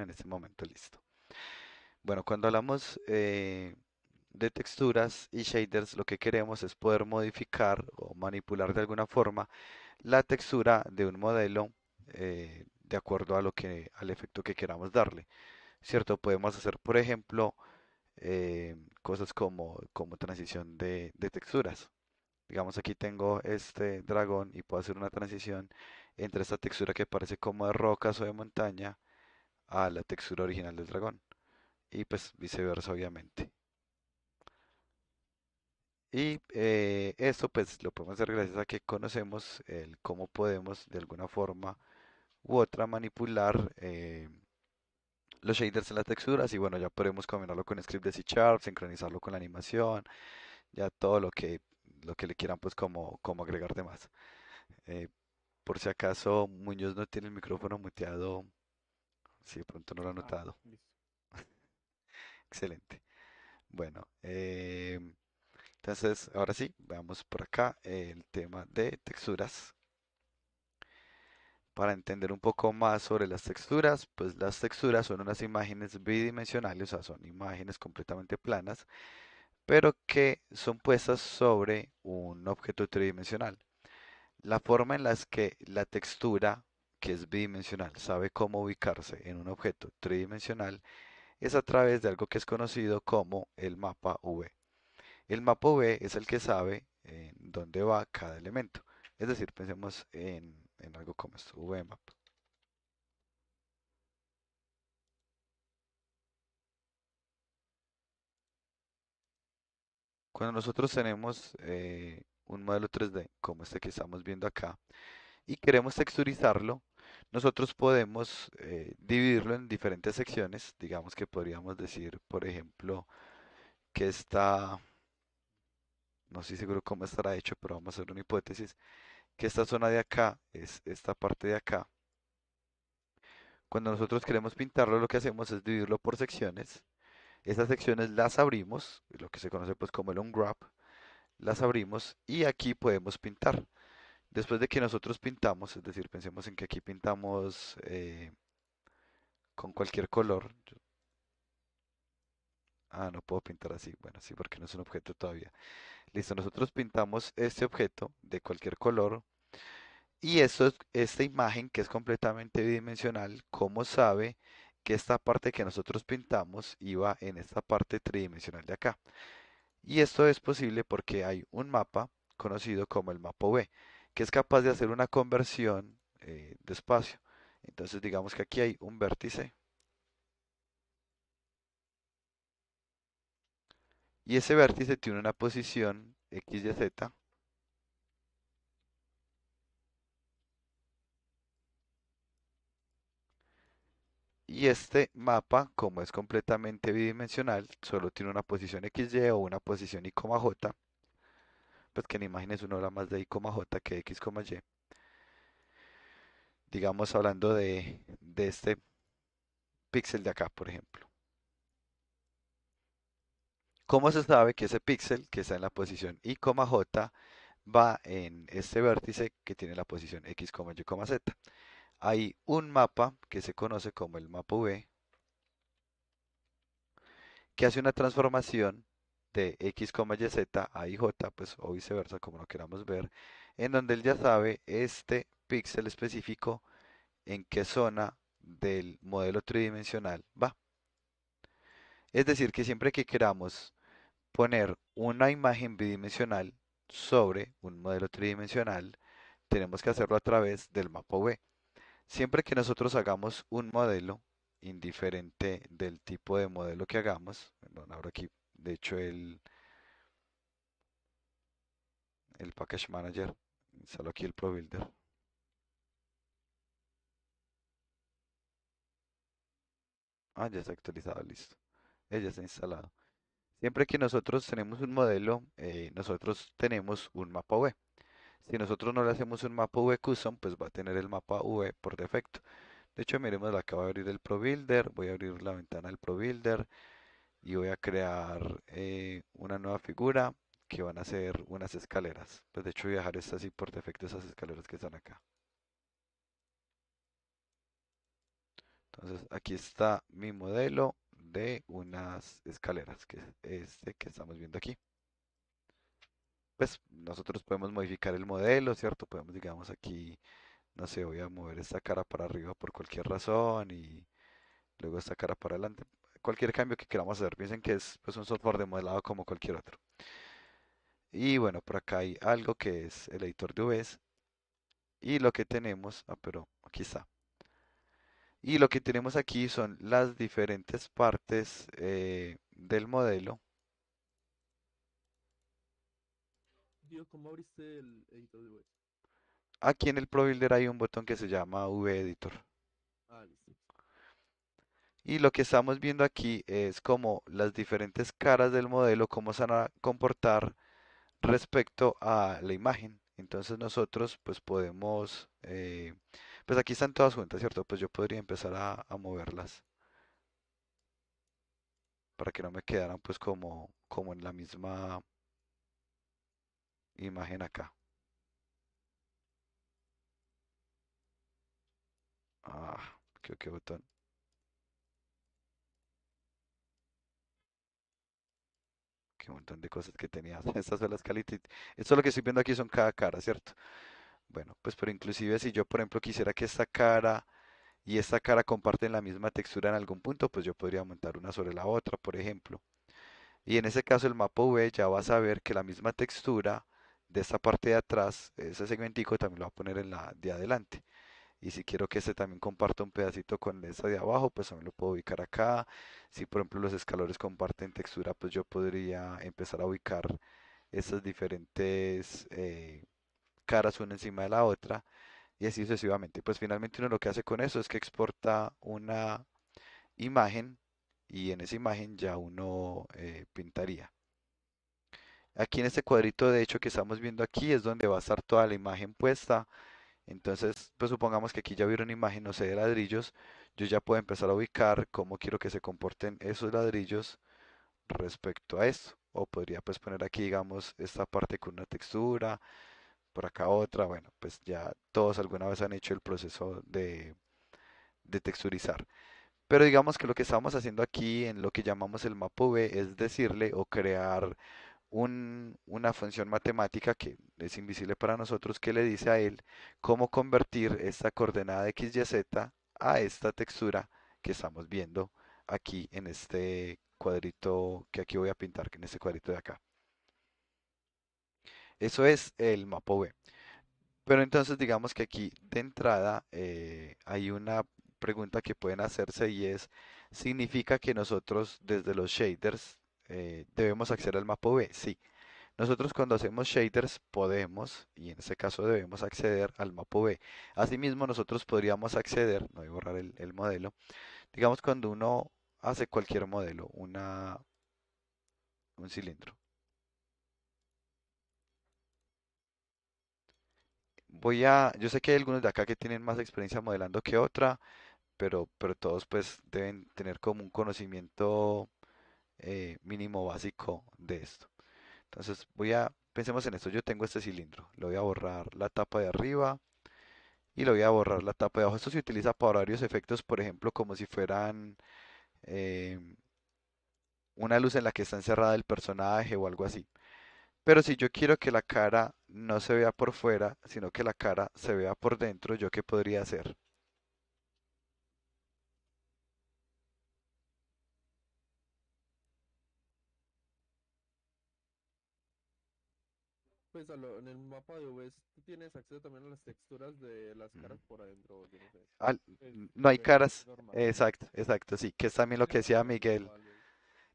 en este momento, listo. Bueno, cuando hablamos eh, de texturas y shaders, lo que queremos es poder modificar o manipular de alguna forma la textura de un modelo eh, de acuerdo a lo que, al efecto que queramos darle. ¿Cierto? Podemos hacer, por ejemplo, eh, cosas como, como transición de, de, texturas. Digamos aquí tengo este dragón y puedo hacer una transición entre esta textura que parece como de rocas o de montaña a la textura original del dragón. Y pues viceversa, obviamente. Y eso eh, esto pues lo podemos hacer gracias a que conocemos el cómo podemos de alguna forma u otra manipular eh, los shaders en las texturas y bueno ya podemos combinarlo con script de C sincronizarlo con la animación, ya todo lo que, lo que le quieran pues como, como agregar de más. Eh, por si acaso Muñoz no tiene el micrófono muteado si pronto no lo ha ah, notado. Excelente. Bueno, em, entonces ahora sí, veamos por acá el tema de texturas. Para entender un poco más sobre las texturas, pues las texturas son unas imágenes bidimensionales, o sea, son imágenes completamente planas, pero que son puestas sobre un objeto tridimensional. La forma en la que la textura que es bidimensional, sabe cómo ubicarse en un objeto tridimensional, es a través de algo que es conocido como el mapa V. El mapa V es el que sabe en eh, dónde va cada elemento. Es decir, pensemos en, algo como esto, VMAP. Cuando nosotros tenemos eh, un modelo 3D, como este que estamos viendo acá, y queremos texturizarlo, nosotros podemos eh, dividirlo en diferentes secciones. Digamos que podríamos decir, por ejemplo, que esta, no estoy seguro cómo estará hecho, pero vamos a hacer una hipótesis, que esta zona de acá es esta parte de acá. Cuando nosotros queremos pintarlo, lo que hacemos es dividirlo por secciones. Estas secciones las abrimos, lo que se conoce pues, como el grab las abrimos y aquí podemos pintar. Después de que nosotros pintamos, es decir, pensemos en que aquí pintamos eh, con cualquier color. Ah, no puedo pintar así. Bueno, sí, porque no es un objeto todavía. Listo, nosotros pintamos este objeto de cualquier color. Y es- esta imagen que es completamente bidimensional, ¿cómo sabe que esta parte que nosotros pintamos iba en esta parte tridimensional de acá? Y esto es posible porque hay un mapa conocido como el mapa B que es capaz de hacer una conversión eh, de espacio. Entonces digamos que aquí hay un vértice. Y ese vértice tiene una posición x, y, z. Y este mapa, como es completamente bidimensional, solo tiene una posición XY o una posición Y, J. Pues que en imágenes uno habla más de y, j que de x, y. Digamos hablando de, este píxel de acá, por ejemplo. ¿Cómo se sabe que ese píxel que está en la posición y, j va en este vértice que tiene la posición x, y, z? Hay un mapa que se conoce como el mapa V que hace una transformación de X, Y, Z a j, pues, o viceversa, como lo queramos ver, en donde él ya sabe este píxel específico en qué zona del modelo tridimensional va. Es decir, que siempre que queramos poner una imagen bidimensional sobre un modelo tridimensional, tenemos que hacerlo a través del mapa V. Siempre que nosotros hagamos un modelo, indiferente del tipo de modelo que hagamos, bueno, ahora aquí de hecho, el, el Package Manager, instalo aquí el ProBuilder. Ah, ya está actualizado, listo. Ella eh, está instalado. Siempre que nosotros tenemos un modelo, eh, nosotros tenemos un mapa V. Si nosotros no le hacemos un mapa V custom, pues va a tener el mapa V por defecto. De hecho, miremos, acabo de abrir el ProBuilder, voy a abrir la ventana del ProBuilder y voy a crear eh, una nueva figura que van a ser unas escaleras. Pues de hecho voy a dejar estas así por defecto, esas escaleras que están acá. Entonces aquí está mi modelo de unas escaleras, que es este que estamos viendo aquí. Pues nosotros podemos modificar el modelo, ¿cierto? Podemos, digamos, aquí, no sé, voy a mover esta cara para arriba por cualquier razón y luego esta cara para adelante cualquier cambio que queramos hacer. Piensen que es pues, un software de modelado como cualquier otro. Y bueno, por acá hay algo que es el editor de UVs. Y lo que tenemos, ah, pero aquí está. Y lo que tenemos aquí son las diferentes partes eh, del modelo. Aquí en el Pro hay un botón que se llama V Editor. Ah, y lo que estamos viendo aquí es como las diferentes caras del modelo, cómo se van a comportar respecto a la imagen. Entonces nosotros pues podemos, eh, pues aquí están todas juntas, ¿cierto? Pues yo podría empezar a, moverlas para que no me quedaran pues como, como en la misma imagen acá. Ah, creo que botón. un montón de cosas que tenía. Estas son las calitas Esto lo que estoy viendo aquí son cada cara, ¿cierto? Bueno, pues pero inclusive si yo, por ejemplo, quisiera que esta cara y esta cara comparten la misma textura en algún punto, pues yo podría montar una sobre la otra, por ejemplo. Y en ese caso el mapa V ya vas a ver que la misma textura de esta parte de atrás, ese segmentico también lo va a poner en la de adelante y si quiero que este también comparta un pedacito con esa de abajo, pues también lo puedo ubicar acá. Si por ejemplo los escalones comparten textura, pues yo podría empezar a ubicar esas diferentes eh, caras una encima de la otra y así sucesivamente. Pues finalmente uno lo que hace con eso es que exporta una imagen y en esa imagen ya uno eh, pintaría. Aquí en este cuadrito de hecho que estamos viendo aquí es donde va a estar toda la imagen puesta entonces, pues supongamos que aquí ya vieron una imagen, no sé, de ladrillos, yo ya puedo empezar a ubicar cómo quiero que se comporten esos ladrillos respecto a esto. O podría pues poner aquí, digamos, esta parte con una textura, por acá otra, bueno, pues ya todos alguna vez han hecho el proceso de, de texturizar. Pero digamos que lo que estamos haciendo aquí en lo que llamamos el mapa V es decirle o crear una función matemática que es invisible para nosotros que le dice a él cómo convertir esta coordenada x y z a esta textura que estamos viendo aquí en este cuadrito que aquí voy a pintar, en este cuadrito de acá. Eso es el mapa V. Pero entonces digamos que aquí de entrada eh, hay una pregunta que pueden hacerse y es, ¿significa que nosotros desde los shaders eh, debemos acceder al mapa B, sí. Nosotros cuando hacemos shaders podemos, y en ese caso debemos acceder al mapa B Asimismo nosotros podríamos acceder, no voy a borrar el, modelo, digamos cuando uno hace cualquier modelo, una, un cilindro. Voy a, yo sé que hay algunos de acá que tienen más experiencia modelando que otra, pero, pero todos pues deben tener como un conocimiento eh, mínimo básico de esto. Entonces voy a, pensemos en esto, yo tengo este cilindro, lo voy a borrar la tapa de arriba y lo voy a borrar la tapa de abajo. Esto se utiliza para varios efectos, por ejemplo, como si fueran em, una luz en la que está encerrada el personaje o algo así. Pero si yo quiero que la cara no se vea por fuera, sino que la cara se vea por dentro, ¿yo que podría hacer? pues en el mapa de UVs tienes acceso también a las texturas de las caras por adentro. no, hay caras. Exacto, exacto, sí, que es también lo que decía Miguel.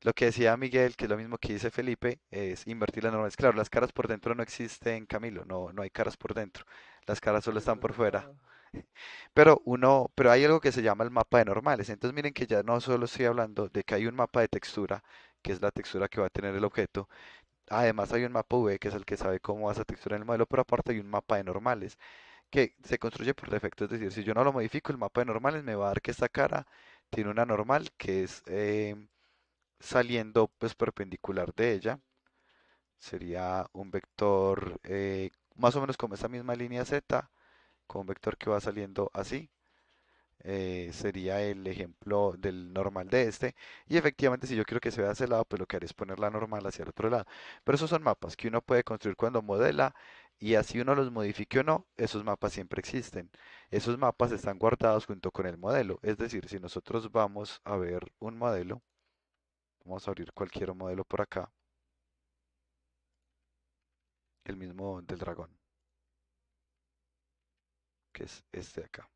Lo que decía Miguel, que es lo mismo que dice Felipe, es invertir las normas. Claro, las caras por dentro no existen, Camilo, no, no hay caras por dentro. Las caras solo están por fuera. Pero uno, pero hay algo que se llama el mapa de normales. Entonces miren que ya no solo estoy hablando de que hay un mapa de textura, que es la textura que va a tener el objeto, Además hay un mapa V que es el que sabe cómo va esa textura en el modelo, pero aparte hay un mapa de normales que se construye por defecto. Es decir, si yo no lo modifico, el mapa de normales me va a dar que esta cara tiene una normal que es eh, saliendo pues, perpendicular de ella. Sería un vector eh, más o menos como esa misma línea Z, con un vector que va saliendo así. Eh, sería el ejemplo del normal de este. Y efectivamente, si yo quiero que se vea hacia el lado, pues lo que haré es poner la normal hacia el otro lado. Pero esos son mapas que uno puede construir cuando modela y así uno los modifique o no, esos mapas siempre existen. Esos mapas están guardados junto con el modelo. Es decir, si nosotros vamos a ver un modelo, vamos a abrir cualquier modelo por acá. El mismo del dragón, que es este de acá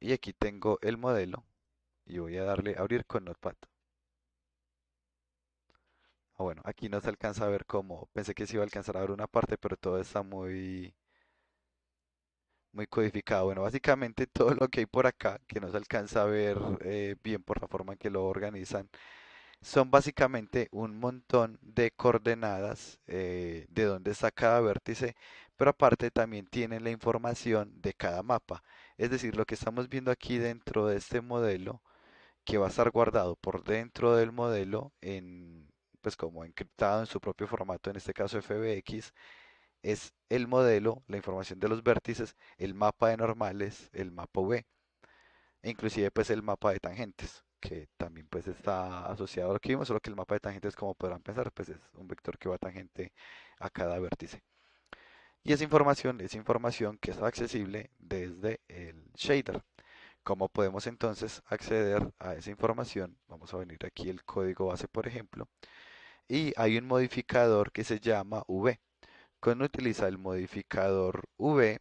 y aquí tengo el modelo y voy a darle a abrir con Notepad. Ah, bueno, aquí no se alcanza a ver cómo, pensé que se iba a alcanzar a ver una parte, pero todo está muy, muy codificado. Bueno, básicamente todo lo que hay por acá, que no se alcanza a ver eh, bien por la forma en que lo organizan, son básicamente un montón de coordenadas eh, de dónde está cada vértice, pero aparte también tienen la información de cada mapa. Es decir, lo que estamos viendo aquí dentro de este modelo, que va a estar guardado por dentro del modelo, en, pues como encriptado en su propio formato, en este caso FBX, es el modelo, la información de los vértices, el mapa de normales, el mapa V, e inclusive pues el mapa de tangentes, que también pues está asociado a lo que vimos, solo que el mapa de tangentes, como podrán pensar, pues es un vector que va tangente a cada vértice. Y esa información es información que es accesible desde el shader. ¿Cómo podemos entonces acceder a esa información? Vamos a venir aquí el código base, por ejemplo. Y hay un modificador que se llama V. Cuando utiliza el modificador V,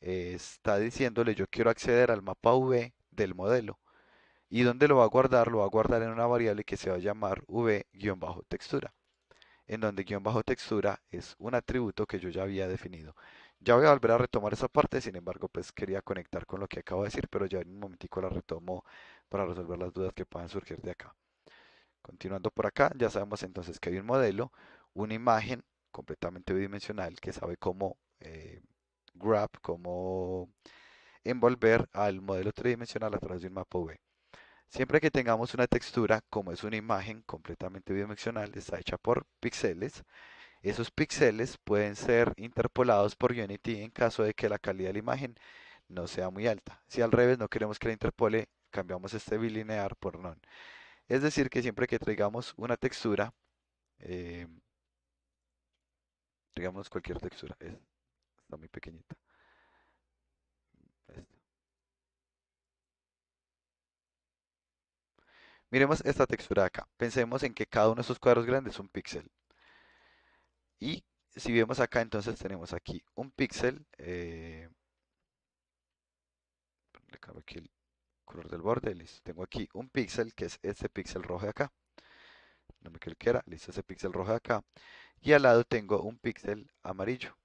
está diciéndole yo quiero acceder al mapa V del modelo. ¿Y dónde lo va a guardar? Lo va a guardar en una variable que se va a llamar V-textura en donde guión bajo textura es un atributo que yo ya había definido. Ya voy a volver a retomar esa parte, sin embargo, pues quería conectar con lo que acabo de decir, pero ya en un momentico la retomo para resolver las dudas que puedan surgir de acá. Continuando por acá, ya sabemos entonces que hay un modelo, una imagen completamente bidimensional que sabe cómo eh, grab, cómo envolver al modelo tridimensional a través de un mapa V. Siempre que tengamos una textura, como es una imagen completamente bidimensional, está hecha por píxeles, esos píxeles pueden ser interpolados por Unity en caso de que la calidad de la imagen no sea muy alta. Si al revés no queremos que la interpole, cambiamos este bilinear por non. Es decir, que siempre que traigamos una textura, eh, traigamos digamos cualquier textura, es, está muy pequeñita. Miremos esta textura de acá. Pensemos en que cada uno de estos cuadros grandes es un píxel. Y si vemos acá, entonces tenemos aquí un píxel. Eh, le cambio aquí el color del borde, Tengo aquí un píxel que es este píxel rojo de acá. No me quiero que era, listo, ese píxel rojo de acá. Y al lado tengo un píxel amarillo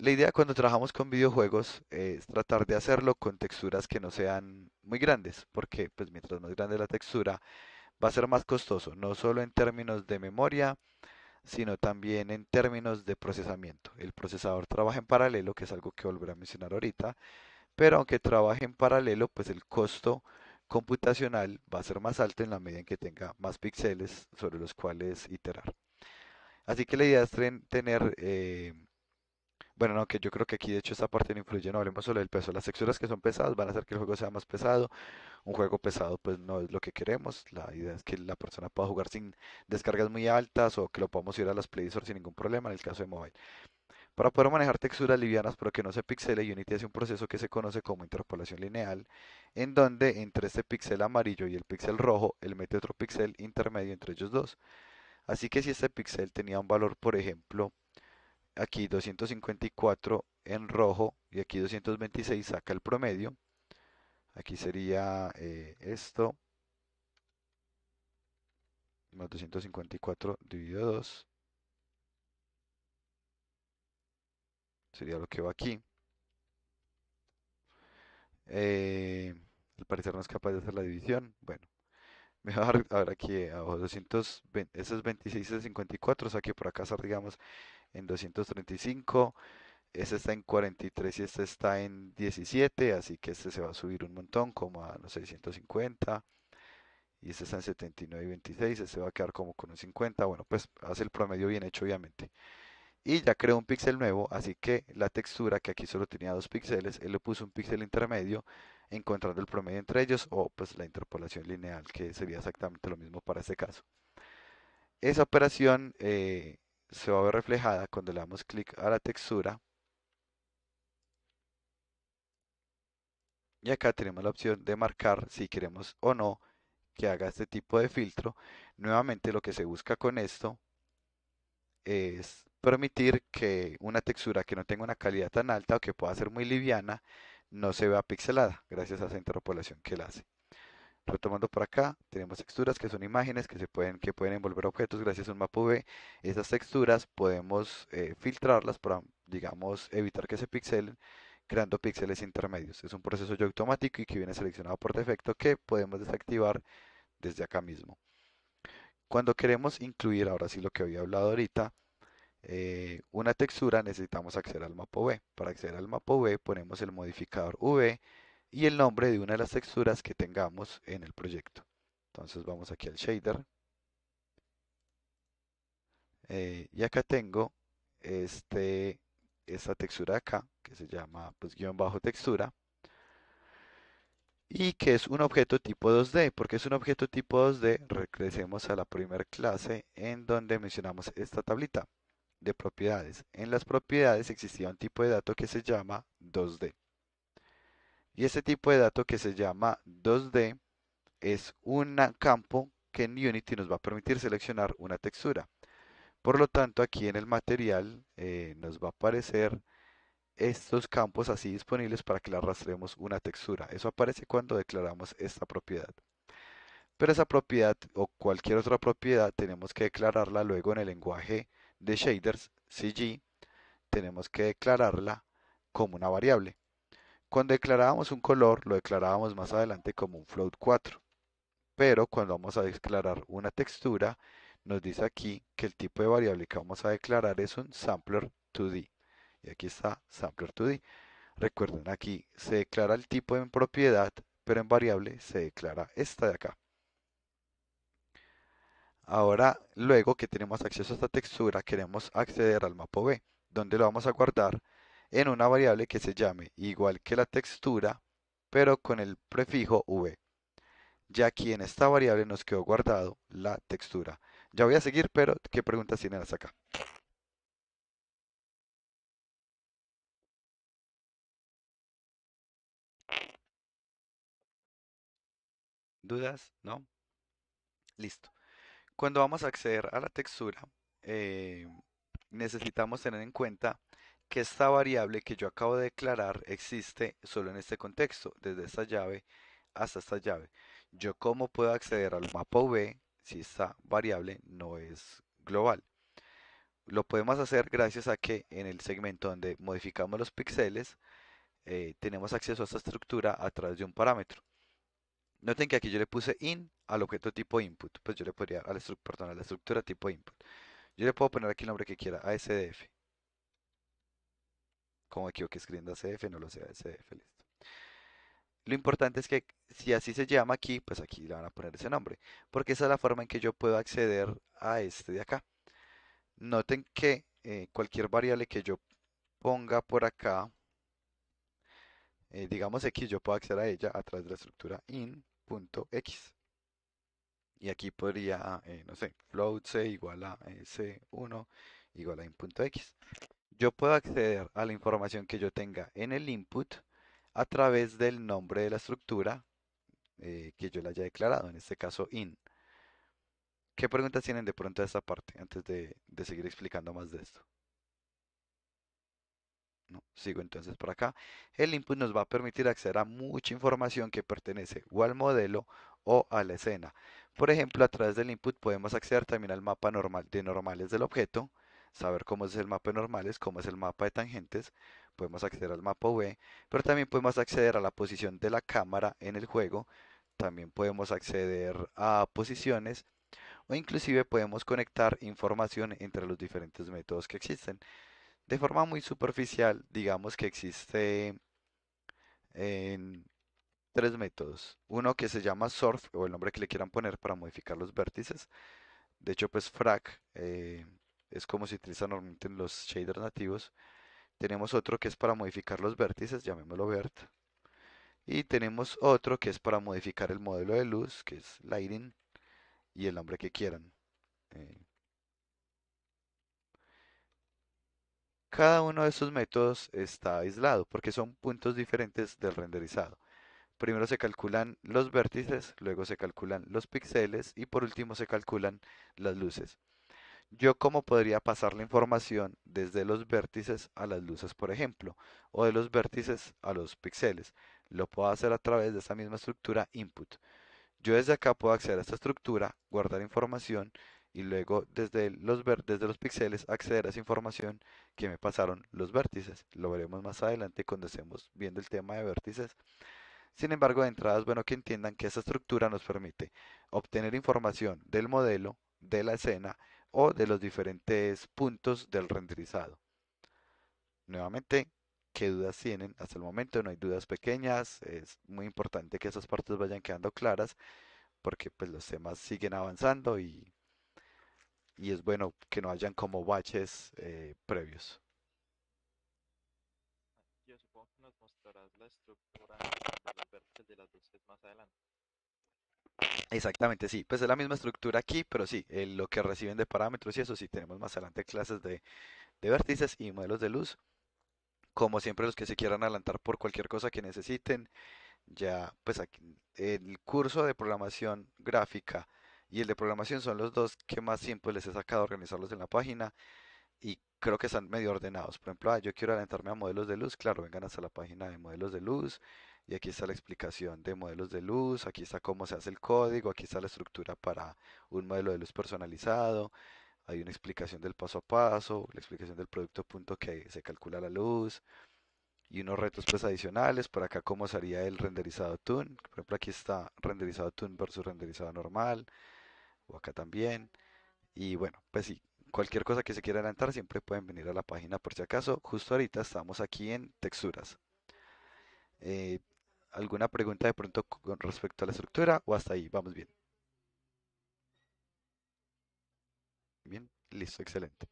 la idea cuando trabajamos con videojuegos eh, es tratar de hacerlo con texturas que no sean muy grandes, porque pues mientras más grande la textura, va a ser más costoso, no solo en términos de memoria, sino también en términos de procesamiento. El procesador trabaja en paralelo, que es algo que volveré a mencionar ahorita, pero aunque trabaje en paralelo, pues el costo computacional va a ser más alto en la medida en que tenga más píxeles sobre los cuales iterar. Así que la idea es tener eh, bueno, no, que yo creo que aquí de hecho esta parte no influye, no hablemos solo del peso. Las texturas que son pesadas van a hacer que el juego sea más pesado. Un juego pesado pues no es lo que queremos. La idea es que la persona pueda jugar sin descargas muy altas o que lo podamos ir a las Play sin ningún problema en el caso de móvil. Para poder manejar texturas livianas pero que no se pixele, Unity hace un proceso que se conoce como interpolación lineal, en donde entre este pixel amarillo y el pixel rojo, él mete otro pixel intermedio entre ellos dos. Así que si este pixel tenía un valor, por ejemplo, aquí 254 en rojo y aquí 226 saca el promedio. Aquí sería eh, esto, más 254 dividido 2, sería lo que va aquí. Eh, al parecer no es capaz de hacer la división, bueno, me va a dar aquí abajo 220, esos 26 es 54, que por acá digamos en 235, este está en 43 y este está en 17, así que este se va a subir un montón, como a los sé, 150, y este está en 79 y 26, este va a quedar como con un 50, bueno, pues hace el promedio bien hecho obviamente. Y ya creo un píxel nuevo, así que la textura que aquí solo tenía dos píxeles, él le puso un píxel intermedio, encontrando el promedio entre ellos o pues la interpolación lineal, que sería exactamente lo mismo para este caso. Esa operación eh, se va a ver reflejada cuando le damos clic a la textura. Y acá tenemos la opción de marcar si queremos o no que haga este tipo de filtro. Nuevamente lo que se busca con esto es permitir que una textura que no tenga una calidad tan alta o que pueda ser muy liviana no se vea pixelada gracias a esa interpolación que él hace. Retomando por acá, tenemos texturas que son imágenes que, se pueden, que pueden envolver objetos gracias a un mapa UV. Esas texturas podemos eh, filtrarlas para, digamos, evitar que se pixelen creando píxeles intermedios. Es un proceso automático y que viene seleccionado por defecto que podemos desactivar desde acá mismo. Cuando queremos incluir, ahora sí lo que había hablado ahorita, eh, una textura, necesitamos acceder al mapa V. Para acceder al mapa V ponemos el modificador V y el nombre de una de las texturas que tengamos en el proyecto. Entonces vamos aquí al shader. Eh, y acá tengo esta textura acá, que se llama pues, guión bajo textura. Y que es un objeto tipo 2D. porque es un objeto tipo 2D? Regresemos a la primera clase en donde mencionamos esta tablita de propiedades. En las propiedades existía un tipo de dato que se llama 2D. Y ese tipo de dato que se llama 2D es un campo que en Unity nos va a permitir seleccionar una textura. Por lo tanto, aquí en el material eh, nos va a aparecer estos campos así disponibles para que le arrastremos una textura. Eso aparece cuando declaramos esta propiedad. Pero esa propiedad o cualquier otra propiedad tenemos que declararla luego en el lenguaje de shaders CG, tenemos que declararla como una variable. Cuando declarábamos un color, lo declarábamos más adelante como un float 4. Pero cuando vamos a declarar una textura, nos dice aquí que el tipo de variable que vamos a declarar es un sampler 2D. Y aquí está sampler 2D. Recuerden, aquí se declara el tipo en propiedad, pero en variable se declara esta de acá. Ahora, luego que tenemos acceso a esta textura, queremos acceder al mapa B, donde lo vamos a guardar en una variable que se llame igual que la textura, pero con el prefijo V. Ya aquí en esta variable nos quedó guardado la textura. Ya voy a seguir, pero ¿qué preguntas tienen acá? ¿Dudas? ¿No? Listo. Cuando vamos a acceder a la textura, eh, necesitamos tener en cuenta que esta variable que yo acabo de declarar existe solo en este contexto, desde esta llave hasta esta llave. Yo cómo puedo acceder al mapa V si esta variable no es global. Lo podemos hacer gracias a que en el segmento donde modificamos los píxeles eh, tenemos acceso a esta estructura a través de un parámetro. Noten que aquí yo le puse in al objeto tipo input. Pues yo le podría, al perdón, a la estructura tipo input. Yo le puedo poner aquí el nombre que quiera, ASDF. Como equivoqué escribiendo ASDF, no lo sé, ASDF, listo. Lo importante es que si así se llama aquí, pues aquí le van a poner ese nombre. Porque esa es la forma en que yo puedo acceder a este de acá. Noten que eh, cualquier variable que yo ponga por acá, eh, digamos aquí, yo puedo acceder a ella a través de la estructura in x. Y aquí podría, eh, no sé, float c igual a eh, c1 igual a x. Yo puedo acceder a la información que yo tenga en el input a través del nombre de la estructura eh, que yo la haya declarado, en este caso in. ¿Qué preguntas tienen de pronto de esta parte antes de, de seguir explicando más de esto? sigo entonces por acá. El input nos va a permitir acceder a mucha información que pertenece o al modelo o a la escena. Por ejemplo, a través del input podemos acceder también al mapa normal de normales del objeto, saber cómo es el mapa de normales, cómo es el mapa de tangentes, podemos acceder al mapa V, pero también podemos acceder a la posición de la cámara en el juego, también podemos acceder a posiciones o inclusive podemos conectar información entre los diferentes métodos que existen. De forma muy superficial, digamos que existe en tres métodos. Uno que se llama surf o el nombre que le quieran poner para modificar los vértices. De hecho, pues frac eh, es como se utiliza normalmente en los shaders nativos. Tenemos otro que es para modificar los vértices, llamémoslo vert. Y tenemos otro que es para modificar el modelo de luz, que es lighting, y el nombre que quieran. Eh, Cada uno de estos métodos está aislado porque son puntos diferentes del renderizado. Primero se calculan los vértices, luego se calculan los píxeles y por último se calculan las luces. Yo cómo podría pasar la información desde los vértices a las luces, por ejemplo, o de los vértices a los píxeles. Lo puedo hacer a través de esta misma estructura input. Yo desde acá puedo acceder a esta estructura, guardar información y luego desde los, desde los píxeles acceder a esa información que me pasaron los vértices. Lo veremos más adelante cuando estemos viendo el tema de vértices. Sin embargo, de entrada bueno que entiendan que esa estructura nos permite obtener información del modelo, de la escena o de los diferentes puntos del renderizado. Nuevamente, ¿qué dudas tienen? Hasta el momento no hay dudas pequeñas, es muy importante que esas partes vayan quedando claras porque pues los temas siguen avanzando y y es bueno que no hayan como baches eh, previos. Yo supongo que nos mostrarás la estructura de las luces más adelante. Exactamente, sí. Pues es la misma estructura aquí, pero sí, eh, lo que reciben de parámetros y eso sí, tenemos más adelante clases de, de vértices y modelos de luz. Como siempre, los que se quieran adelantar por cualquier cosa que necesiten, ya pues aquí el curso de programación gráfica y el de programación son los dos que más tiempo les he sacado a organizarlos en la página y creo que están medio ordenados. Por ejemplo, ah, yo quiero alentarme a modelos de luz, claro, vengan hasta la página de modelos de luz y aquí está la explicación de modelos de luz, aquí está cómo se hace el código, aquí está la estructura para un modelo de luz personalizado, hay una explicación del paso a paso, la explicación del producto punto que se calcula la luz y unos retos pues adicionales, por acá cómo sería el renderizado TUN por ejemplo aquí está renderizado TUN versus renderizado normal, acá también. Y bueno, pues si cualquier cosa que se quiera adelantar siempre pueden venir a la página por si acaso. Justo ahorita estamos aquí en texturas. Eh, ¿Alguna pregunta de pronto con respecto a la estructura o hasta ahí? Vamos bien. Bien, listo, excelente.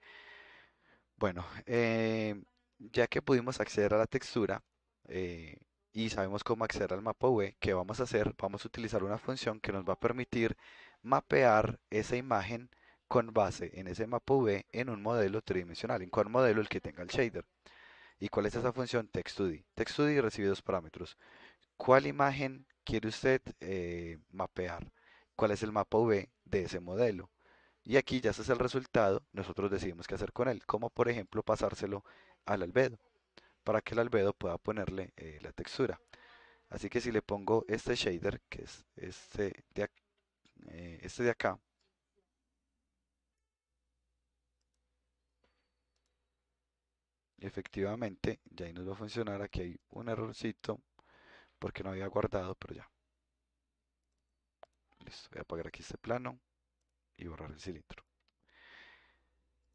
Bueno, eh, ya que pudimos acceder a la textura, eh, y sabemos cómo acceder al mapa web que vamos a hacer? Vamos a utilizar una función que nos va a permitir mapear esa imagen con base en ese mapa v en un modelo tridimensional, en cual modelo el que tenga el shader. ¿Y cuál es esa función? Text2D recibe dos parámetros. ¿Cuál imagen quiere usted eh, mapear? ¿Cuál es el mapa V de ese modelo? Y aquí ya se es el resultado, nosotros decidimos qué hacer con él, como por ejemplo pasárselo al albedo, para que el albedo pueda ponerle eh, la textura. Así que si le pongo este shader, que es este de, aquí eh, este de acá. Efectivamente, ya ahí nos va a funcionar. Aquí hay un errorcito porque no había guardado, pero ya. Listo, voy a apagar aquí este plano y borrar el cilindro.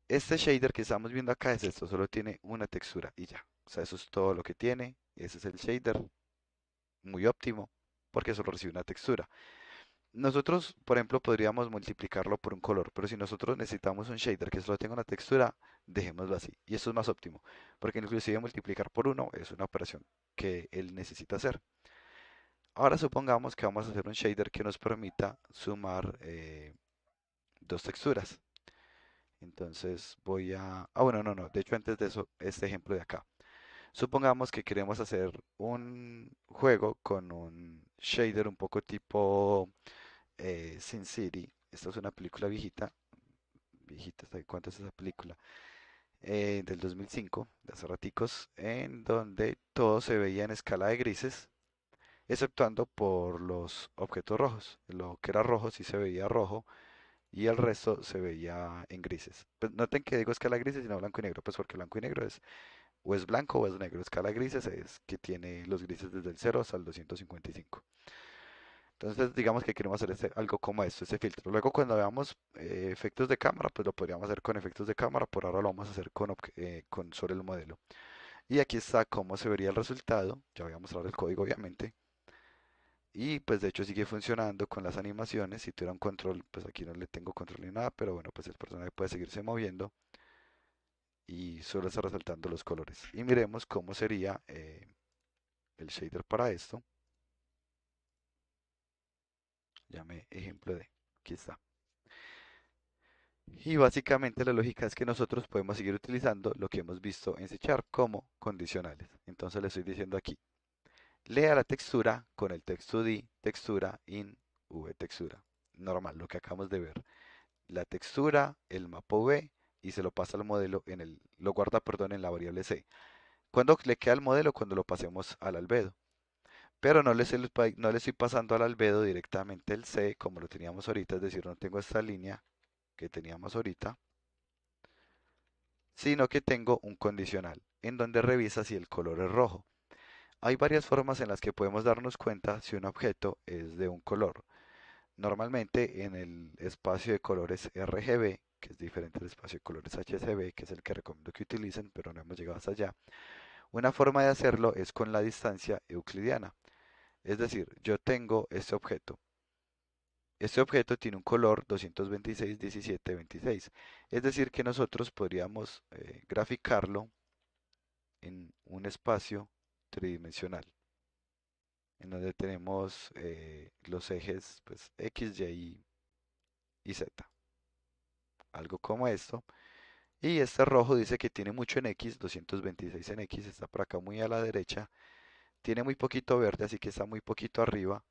Este shader que estamos viendo acá es esto, solo tiene una textura y ya. O sea, eso es todo lo que tiene. Ese es el shader, muy óptimo, porque solo recibe una textura nosotros, por ejemplo, podríamos multiplicarlo por un color, pero si nosotros necesitamos un shader que solo tenga una textura, dejémoslo así. Y eso es más óptimo, porque inclusive multiplicar por uno es una operación que él necesita hacer. Ahora supongamos que vamos a hacer un shader que nos permita sumar eh, dos texturas. Entonces voy a... Ah, bueno, no, no. De hecho, antes de eso, este ejemplo de acá. Supongamos que queremos hacer un juego con un shader un poco tipo eh, Sin City. Esta es una película viejita. Viejita, ¿sabe cuánto es esa película? Eh, del 2005, de hace raticos, en donde todo se veía en escala de grises, exceptuando por los objetos rojos. Lo que era rojo sí se veía rojo y el resto se veía en grises. Pues noten que digo escala grises y no blanco y negro, pues porque blanco y negro es o es blanco o es negro. Escala grises es que tiene los grises desde el 0 hasta el 255. Entonces digamos que queremos hacer algo como esto, ese filtro. Luego cuando veamos eh, efectos de cámara, pues lo podríamos hacer con efectos de cámara, por ahora lo vamos a hacer con, solo eh, sobre el modelo. Y aquí está cómo se vería el resultado, ya voy a mostrar el código obviamente. Y pues de hecho sigue funcionando con las animaciones, si tuviera un control, pues aquí no le tengo control ni nada, pero bueno, pues el personaje puede seguirse moviendo y solo está resaltando los colores. Y miremos cómo sería eh, el shader para esto. Llame ejemplo de, aquí está. Y básicamente la lógica es que nosotros podemos seguir utilizando lo que hemos visto en C como condicionales. Entonces le estoy diciendo aquí, lea la textura con el texto d textura in v textura. Normal, lo que acabamos de ver. La textura, el mapa v y se lo pasa al modelo, en el, lo guarda perdón, en la variable c. ¿Cuándo le queda al modelo? Cuando lo pasemos al albedo pero no le, estoy pasando al albedo directamente el C como lo teníamos ahorita, es decir, no tengo esta línea que teníamos ahorita, sino que tengo un condicional en donde revisa si el color es rojo. Hay varias formas en las que podemos darnos cuenta si un objeto es de un color. Normalmente en el espacio de colores RGB, que es diferente al espacio de colores HSB, que es el que recomiendo que utilicen, pero no hemos llegado hasta allá, una forma de hacerlo es con la distancia euclidiana. Es decir, yo tengo este objeto. Este objeto tiene un color 226, 17, 26. Es decir, que nosotros podríamos eh, graficarlo en un espacio tridimensional. En donde tenemos eh, los ejes pues, X, Y y Z. Algo como esto. Y este rojo dice que tiene mucho en X, 226 en X, está por acá muy a la derecha tiene muy poquito verde, así que está muy poquito arriba.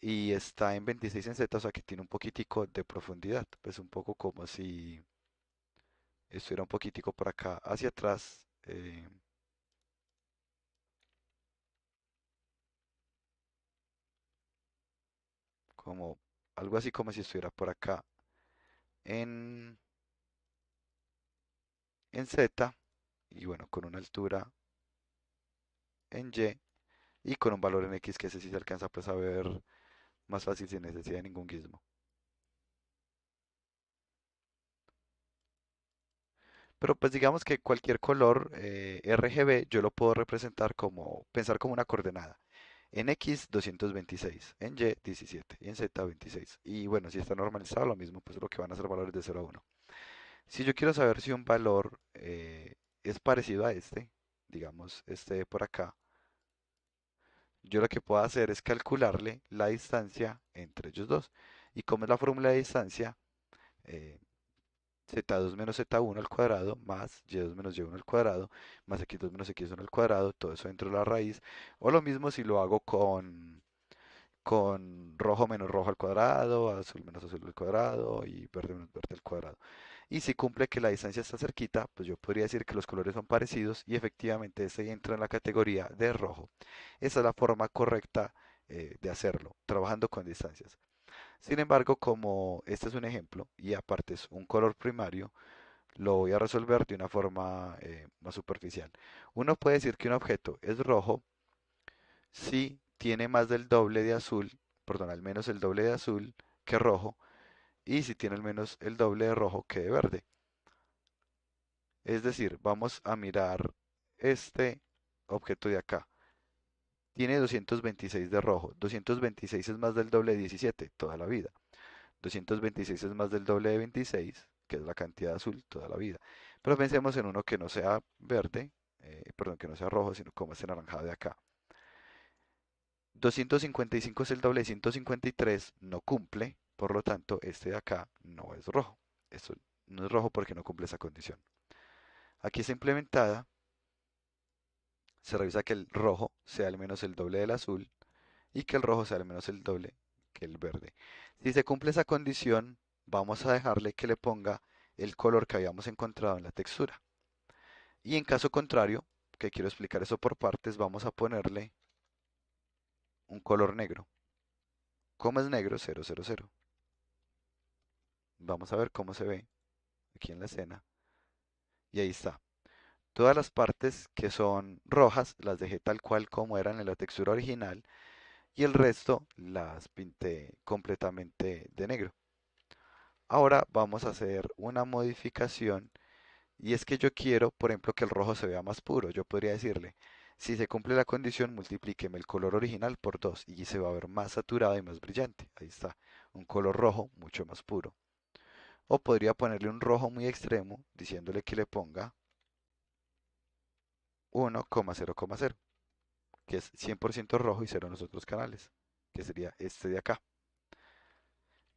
Y está en 26 en Z, o sea que tiene un poquitico de profundidad. Pues un poco como si estuviera un poquitico por acá hacia atrás. Eh. como algo así como si estuviera por acá en, en Z y bueno, con una altura en Y y con un valor en X que ese si se alcanza pues a ver más fácil sin necesidad de ningún gizmo. Pero pues digamos que cualquier color eh, RGB yo lo puedo representar como, pensar como una coordenada. En X 226, en Y 17 y en Z 26. Y bueno, si está normalizado lo mismo, pues lo que van a ser valores de 0 a 1. Si yo quiero saber si un valor eh, es parecido a este, digamos, este por acá, yo lo que puedo hacer es calcularle la distancia entre ellos dos. ¿Y como es la fórmula de distancia? Eh, z2 menos z1 al cuadrado más y2 menos y1 al cuadrado más x2 menos x1 al cuadrado, todo eso dentro de la raíz. O lo mismo si lo hago con, con rojo menos rojo al cuadrado, azul menos azul al cuadrado y verde menos verde al cuadrado. Y si cumple que la distancia está cerquita, pues yo podría decir que los colores son parecidos y efectivamente se entra en la categoría de rojo. Esa es la forma correcta eh, de hacerlo, trabajando con distancias. Sin embargo, como este es un ejemplo y aparte es un color primario, lo voy a resolver de una forma eh, más superficial. Uno puede decir que un objeto es rojo si tiene más del doble de azul, perdón, al menos el doble de azul que rojo, y si tiene al menos el doble de rojo que de verde. Es decir, vamos a mirar este objeto de acá. Tiene 226 de rojo. 226 es más del doble de 17, toda la vida. 226 es más del doble de 26, que es la cantidad azul, toda la vida. Pero pensemos en uno que no sea verde, eh, perdón, que no sea rojo, sino como este naranja de acá. 255 es el doble de 153, no cumple, por lo tanto, este de acá no es rojo. Esto no es rojo porque no cumple esa condición. Aquí está implementada. Se revisa que el rojo sea al menos el doble del azul y que el rojo sea al menos el doble que el verde. Si se cumple esa condición, vamos a dejarle que le ponga el color que habíamos encontrado en la textura. Y en caso contrario, que quiero explicar eso por partes, vamos a ponerle un color negro. ¿Cómo es negro? 000. Vamos a ver cómo se ve aquí en la escena. Y ahí está. Todas las partes que son rojas las dejé tal cual como eran en la textura original y el resto las pinté completamente de negro. Ahora vamos a hacer una modificación y es que yo quiero, por ejemplo, que el rojo se vea más puro. Yo podría decirle, si se cumple la condición, multiplíqueme el color original por 2 y se va a ver más saturado y más brillante. Ahí está, un color rojo mucho más puro. O podría ponerle un rojo muy extremo diciéndole que le ponga 1,0,0, que es 100% rojo y 0 en los otros canales, que sería este de acá.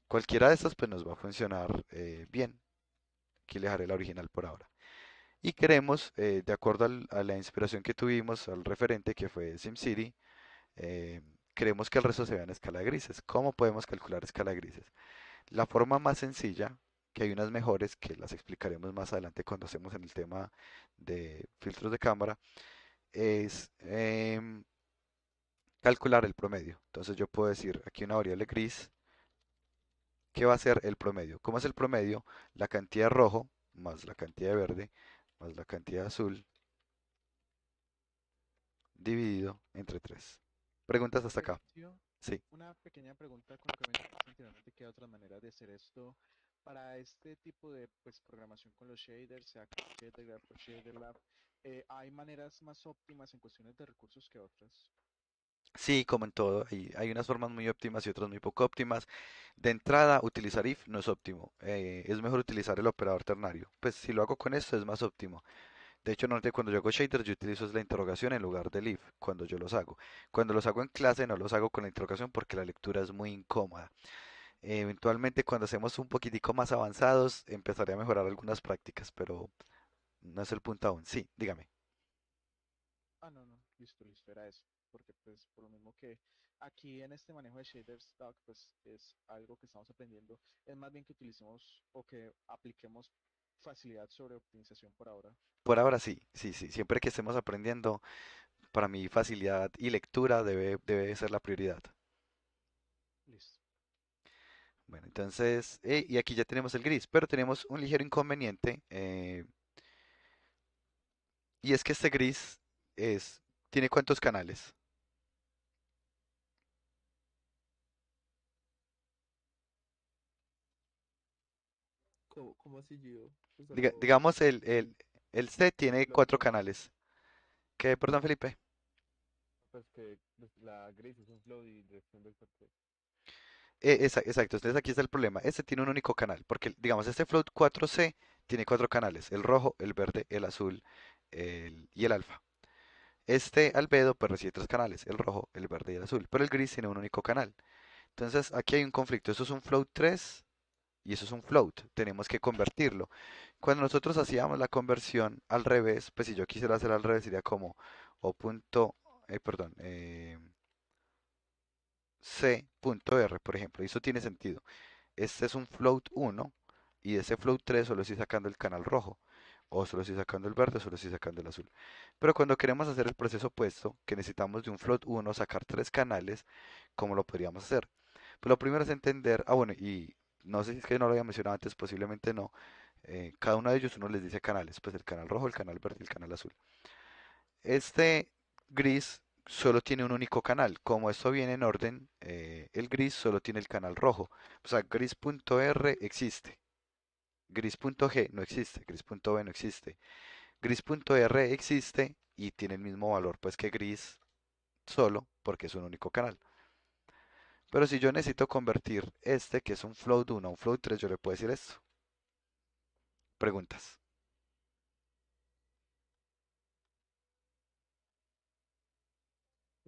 Cualquiera de estas pues nos va a funcionar eh, bien. Aquí le dejaré la original por ahora. Y queremos, eh, de acuerdo a la inspiración que tuvimos, al referente que fue SimCity, eh, queremos que el resto se vea en escala grises. ¿Cómo podemos calcular escala grises? La forma más sencilla que hay unas mejores que las explicaremos más adelante cuando hacemos en el tema de filtros de cámara, es em, calcular el promedio. Entonces yo puedo decir aquí una variable gris ¿qué va a ser el promedio. ¿Cómo es el promedio? La cantidad de rojo más la cantidad de verde más la cantidad de azul dividido entre 3. ¿Preguntas hasta acá? Sí. Una pequeña pregunta con que otra manera de hacer esto para este tipo de pues, programación con los shaders, sea Shader eh, ¿hay maneras más óptimas en cuestiones de recursos que otras? Sí, como en todo, hay, unas formas muy óptimas y otras muy poco óptimas. De entrada, utilizar if no es óptimo. Eh, es mejor utilizar el operador ternario. Pues si lo hago con esto es más óptimo. De hecho, normalmente cuando yo hago shaders, yo utilizo la interrogación en lugar del if, cuando yo los hago. Cuando los hago en clase, no los hago con la interrogación porque la lectura es muy incómoda eventualmente cuando hacemos un poquitico más avanzados, empezaré a mejorar algunas prácticas, pero no es el punto aún. Sí, dígame. Ah, no, no, listo, listo, era eso. Porque pues por lo mismo que aquí en este manejo de shaders stock, pues es algo que estamos aprendiendo. Es más bien que utilicemos o que apliquemos facilidad sobre optimización por ahora. Por ahora sí, sí, sí. Siempre que estemos aprendiendo, para mí facilidad y lectura debe, debe ser la prioridad. Bueno, entonces, eh, y aquí ya tenemos el gris, pero tenemos un ligero inconveniente. Eh, y es que este gris es, ¿tiene cuántos canales? digamos, el, el, el C tiene cuatro canales. ¿Qué, perdón, Felipe? Pues que pues, la gris es un flow y dirección del e, exacto, entonces aquí está el problema. Este tiene un único canal, porque digamos, este float 4C tiene cuatro canales, el rojo, el verde, el azul y el alfa. Este albedo pues recibe tres canales, el rojo, el verde y el azul, pero el gris tiene un único canal. Entonces aquí hay un conflicto, eso es un float 3 y eso es un float, tenemos que convertirlo. Cuando nosotros hacíamos la conversión al revés, pues si yo quisiera hacer al revés sería como o punto, eh, perdón, eh, C.R, por ejemplo. Y eso tiene sentido. Este es un float 1 y de ese float 3 solo estoy sacando el canal rojo. O solo estoy sacando el verde, solo estoy sacando el azul. Pero cuando queremos hacer el proceso opuesto, que necesitamos de un float 1 sacar tres canales, ¿cómo lo podríamos hacer? Pues lo primero es entender, ah bueno, y no sé si es que no lo había mencionado antes, posiblemente no. Eh, cada uno de ellos uno les dice canales, pues el canal rojo, el canal verde y el canal azul. Este gris solo tiene un único canal. Como esto viene en orden, eh, el gris solo tiene el canal rojo. O sea, gris.r existe. Gris.g no existe. Gris.b no existe. Gris.r existe y tiene el mismo valor pues que gris solo porque es un único canal. Pero si yo necesito convertir este que es un float 1 a un float 3, yo le puedo decir esto. Preguntas.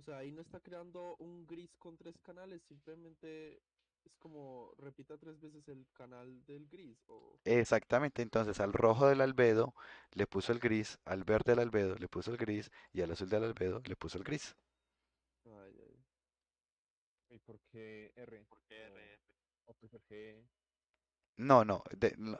O sea, ahí no está creando un gris con tres canales, simplemente es como repita tres veces el canal del gris. Exactamente, entonces al rojo del albedo le puso el gris, al verde del albedo le puso el gris y al azul del albedo le puso el gris. ¿Y por qué R? ¿Por qué R? ¿O por qué... No, no,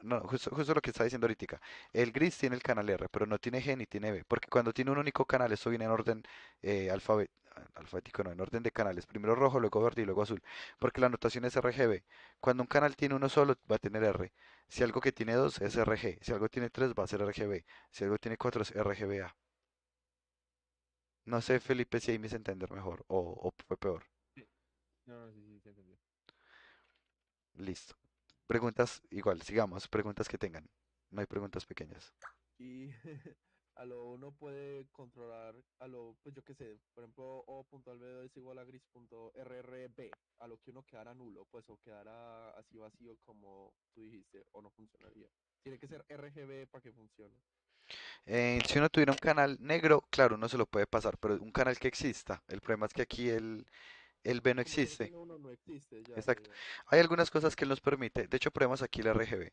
no, justo, lo que está diciendo ahorita. El gris tiene el canal R, pero no tiene G ni tiene B, porque cuando tiene un único canal, eso viene en orden eh, alfabético alfabético no, en orden de canales, primero rojo, luego verde y luego azul, porque la anotación es RGB. Cuando un canal tiene uno solo, va a tener R. Si algo que tiene dos es RG, si algo tiene tres va a ser RGB, si algo tiene cuatro es RGBA. No sé, Felipe, si ahí me hice entender mejor o, o fue peor. Listo. Preguntas, igual, sigamos, preguntas que tengan. No hay preguntas pequeñas. Y... a lo uno puede controlar, a lo, pues yo qué sé, por ejemplo, O.albedo es igual a gris.rrb, a lo que uno quedara nulo, pues o quedara así vacío como tú dijiste, o no funcionaría. Tiene que ser RGB para que funcione. Eh, si uno tuviera un canal negro, claro, uno se lo puede pasar, pero un canal que exista. El problema es que aquí el, el B no existe. Exacto. Hay algunas cosas que nos permite. De hecho, probemos aquí el RGB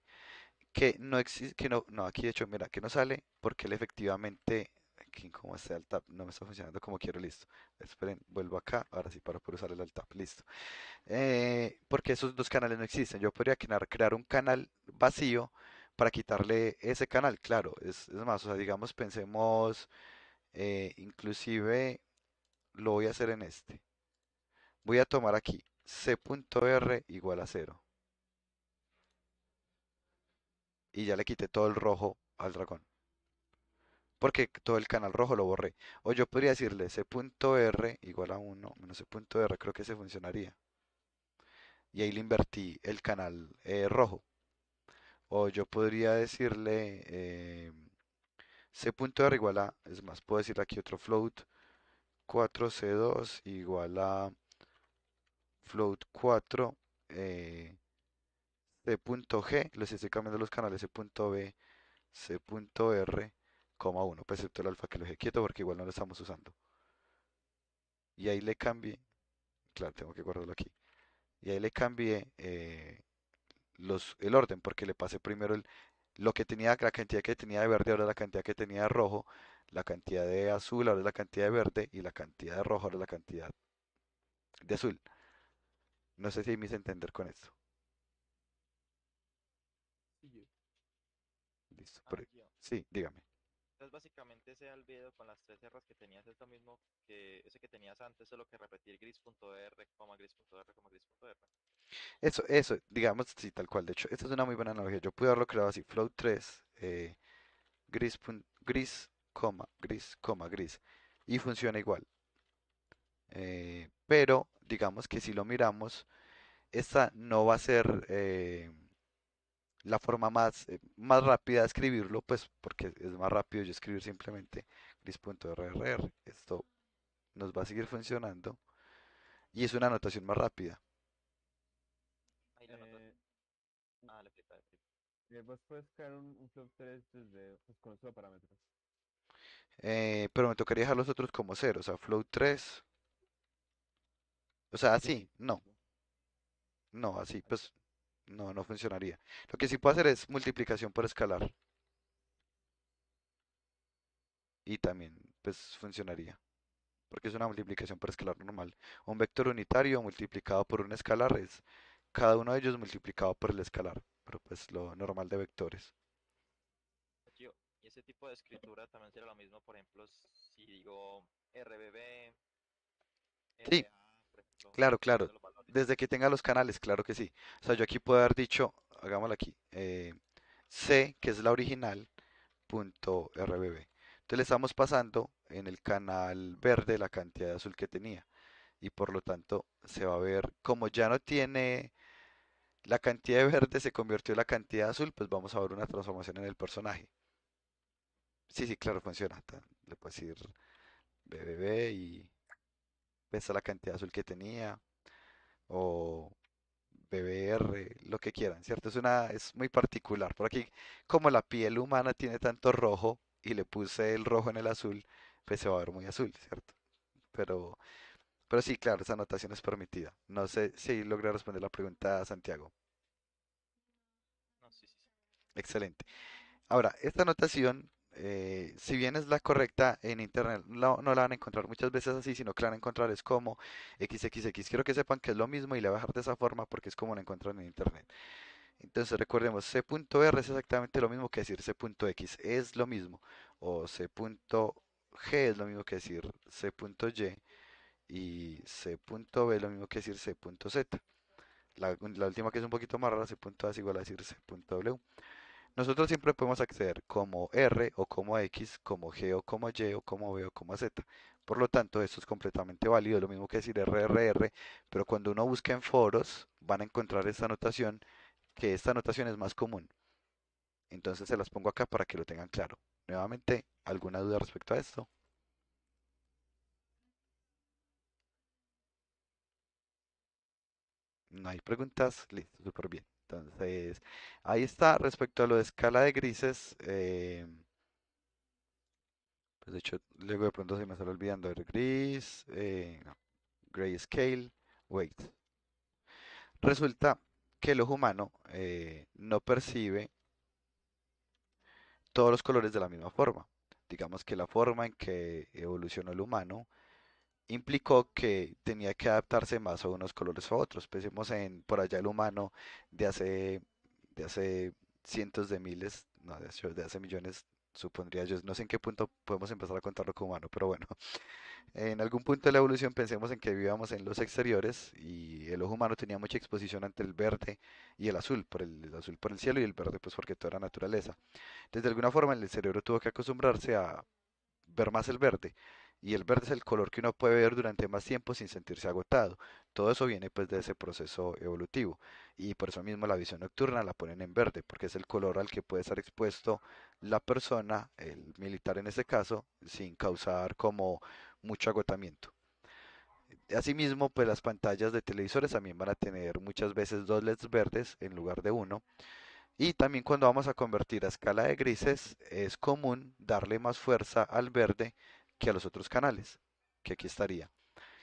que no existe, que no, no, aquí de hecho, mira, que no sale porque él efectivamente, aquí como está el tap no me está funcionando como quiero, listo. Esperen, vuelvo acá, ahora sí para por usar el alt listo. Eh, porque esos dos canales no existen, yo podría crear un canal vacío para quitarle ese canal, claro, es, más, o sea, digamos, pensemos, eh, inclusive lo voy a hacer en este. Voy a tomar aquí, c.r igual a cero y ya le quité todo el rojo al dragón. Porque todo el canal rojo lo borré. O yo podría decirle c.r igual a 1 menos c.r, creo que se funcionaría. Y ahí le invertí el canal eh, rojo. O yo podría decirle eh, c.r igual a, es más, puedo decir aquí otro float 4c2 igual a float 4 c punto G, les estoy cambiando los canales punto r 1, uno, pues excepto el alfa que lo dejé quieto porque igual no lo estamos usando. Y ahí le cambié, claro, tengo que guardarlo aquí. Y ahí le cambié eh, los, el orden porque le pasé primero el, lo que tenía, la cantidad que tenía de verde, ahora la cantidad que tenía de rojo, la cantidad de azul, ahora la cantidad de verde y la cantidad de rojo, ahora la cantidad de azul. No sé si me hice entender con esto. Ah, sí, dígame. Entonces básicamente ese albedo con las tres R's que tenías es lo mismo que ese que tenías antes, solo que repetir gris.r, gris.r, gris.r. Eso, eso, digamos, sí, tal cual. De hecho, esta es una muy buena analogía. Yo pude haberlo creado así, float 3, eh, gris, gris, coma, gris, coma, gris. Y funciona igual. Eh, pero digamos que si lo miramos, esta no va a ser eh, la forma más, eh, más rápida de escribirlo, pues porque es más rápido yo escribir simplemente gris.rrr. Esto nos va a seguir funcionando y es una anotación más rápida. pero me tocaría dejar los otros como cero, o sea, flow 3. O sea, así, no. No, así, pues no, no funcionaría. Lo que sí puedo hacer es multiplicación por escalar. Y también, pues, funcionaría. Porque es una multiplicación por escalar normal. Un vector unitario multiplicado por un escalar es cada uno de ellos multiplicado por el escalar. Pero pues lo normal de vectores. Y ese tipo de escritura también será lo mismo, por ejemplo, si digo RBB. sí, claro, claro. Desde que tenga los canales, claro que sí. O sea, yo aquí puedo haber dicho, hagámoslo aquí, eh, C, que es la original, punto RBB. Entonces le estamos pasando en el canal verde la cantidad de azul que tenía. Y por lo tanto se va a ver, como ya no tiene la cantidad de verde, se convirtió en la cantidad de azul, pues vamos a ver una transformación en el personaje. Sí, sí, claro, funciona. Le puedes ir BBB y ves la cantidad de azul que tenía o BBR, lo que quieran, ¿cierto? Es, una, es muy particular. Por aquí, como la piel humana tiene tanto rojo y le puse el rojo en el azul, pues se va a ver muy azul, ¿cierto? Pero, pero sí, claro, esa anotación es permitida. No sé si logré responder la pregunta, Santiago. Excelente. Ahora, esta anotación eh, si bien es la correcta en internet, no, la van a encontrar muchas veces así, sino que la van a encontrar es como XXX. Quiero que sepan que es lo mismo y la bajar a dejar de esa forma porque es como la encuentran en internet. Entonces recordemos, C.R es exactamente lo mismo que decir C.X, es lo mismo. O C.G es lo mismo que decir C.Y y C.B es lo mismo que decir C.Z. La, la última que es un poquito más rara, C.A es igual a decir C.W. Nosotros siempre podemos acceder como R o como X, como G o como Y o como B o como Z. Por lo tanto, esto es completamente válido, lo mismo que decir RRR, pero cuando uno busca en foros van a encontrar esta notación, que esta notación es más común. Entonces se las pongo acá para que lo tengan claro. Nuevamente, ¿alguna duda respecto a esto? No hay preguntas, listo, súper bien. Entonces, ahí está. Respecto a lo de escala de grises, eh, pues de hecho, luego de pronto se me sale olvidando el gris, eh, no, grayscale, weight. Resulta que el ojo humano eh, no percibe todos los colores de la misma forma. Digamos que la forma en que evolucionó el humano implicó que tenía que adaptarse más a unos colores a otros. Pensemos en por allá el humano de hace, de hace cientos de miles, no, de hace, de millones, supondría yo. No sé en qué punto podemos empezar a contarlo como humano, pero bueno. En algún punto de la evolución pensemos en que vivíamos en los exteriores y el ojo humano tenía mucha exposición ante el verde y el azul, por el, azul por el cielo y el verde pues porque toda la naturaleza. Entonces de alguna forma el cerebro tuvo que acostumbrarse a ver más el verde y el verde es el color que uno puede ver durante más tiempo sin sentirse agotado. Todo eso viene pues de ese proceso evolutivo y por eso mismo la visión nocturna la ponen en verde porque es el color al que puede estar expuesto la persona, el militar en este caso, sin causar como mucho agotamiento. Asimismo, pues las pantallas de televisores también van a tener muchas veces dos LEDs verdes en lugar de uno. Y también cuando vamos a convertir a escala de grises es común darle más fuerza al verde que a los otros canales, que aquí estaría.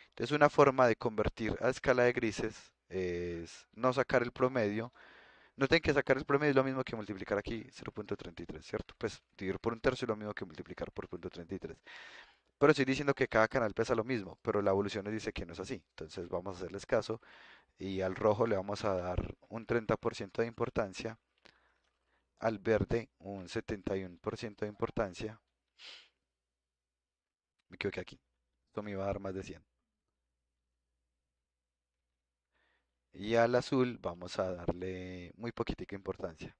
Entonces una forma de convertir a escala de grises es no sacar el promedio. no Noten que sacar el promedio es lo mismo que multiplicar aquí 0.33, ¿cierto? Pues dividir por un tercio es lo mismo que multiplicar por 0.33. Pero estoy diciendo que cada canal pesa lo mismo, pero la evolución nos dice que no es así. Entonces vamos a hacerles caso y al rojo le vamos a dar un 30% de importancia, al verde un 71% de importancia me quedo aquí. Esto me iba a dar más de 100. Y al azul vamos a darle muy poquitica importancia.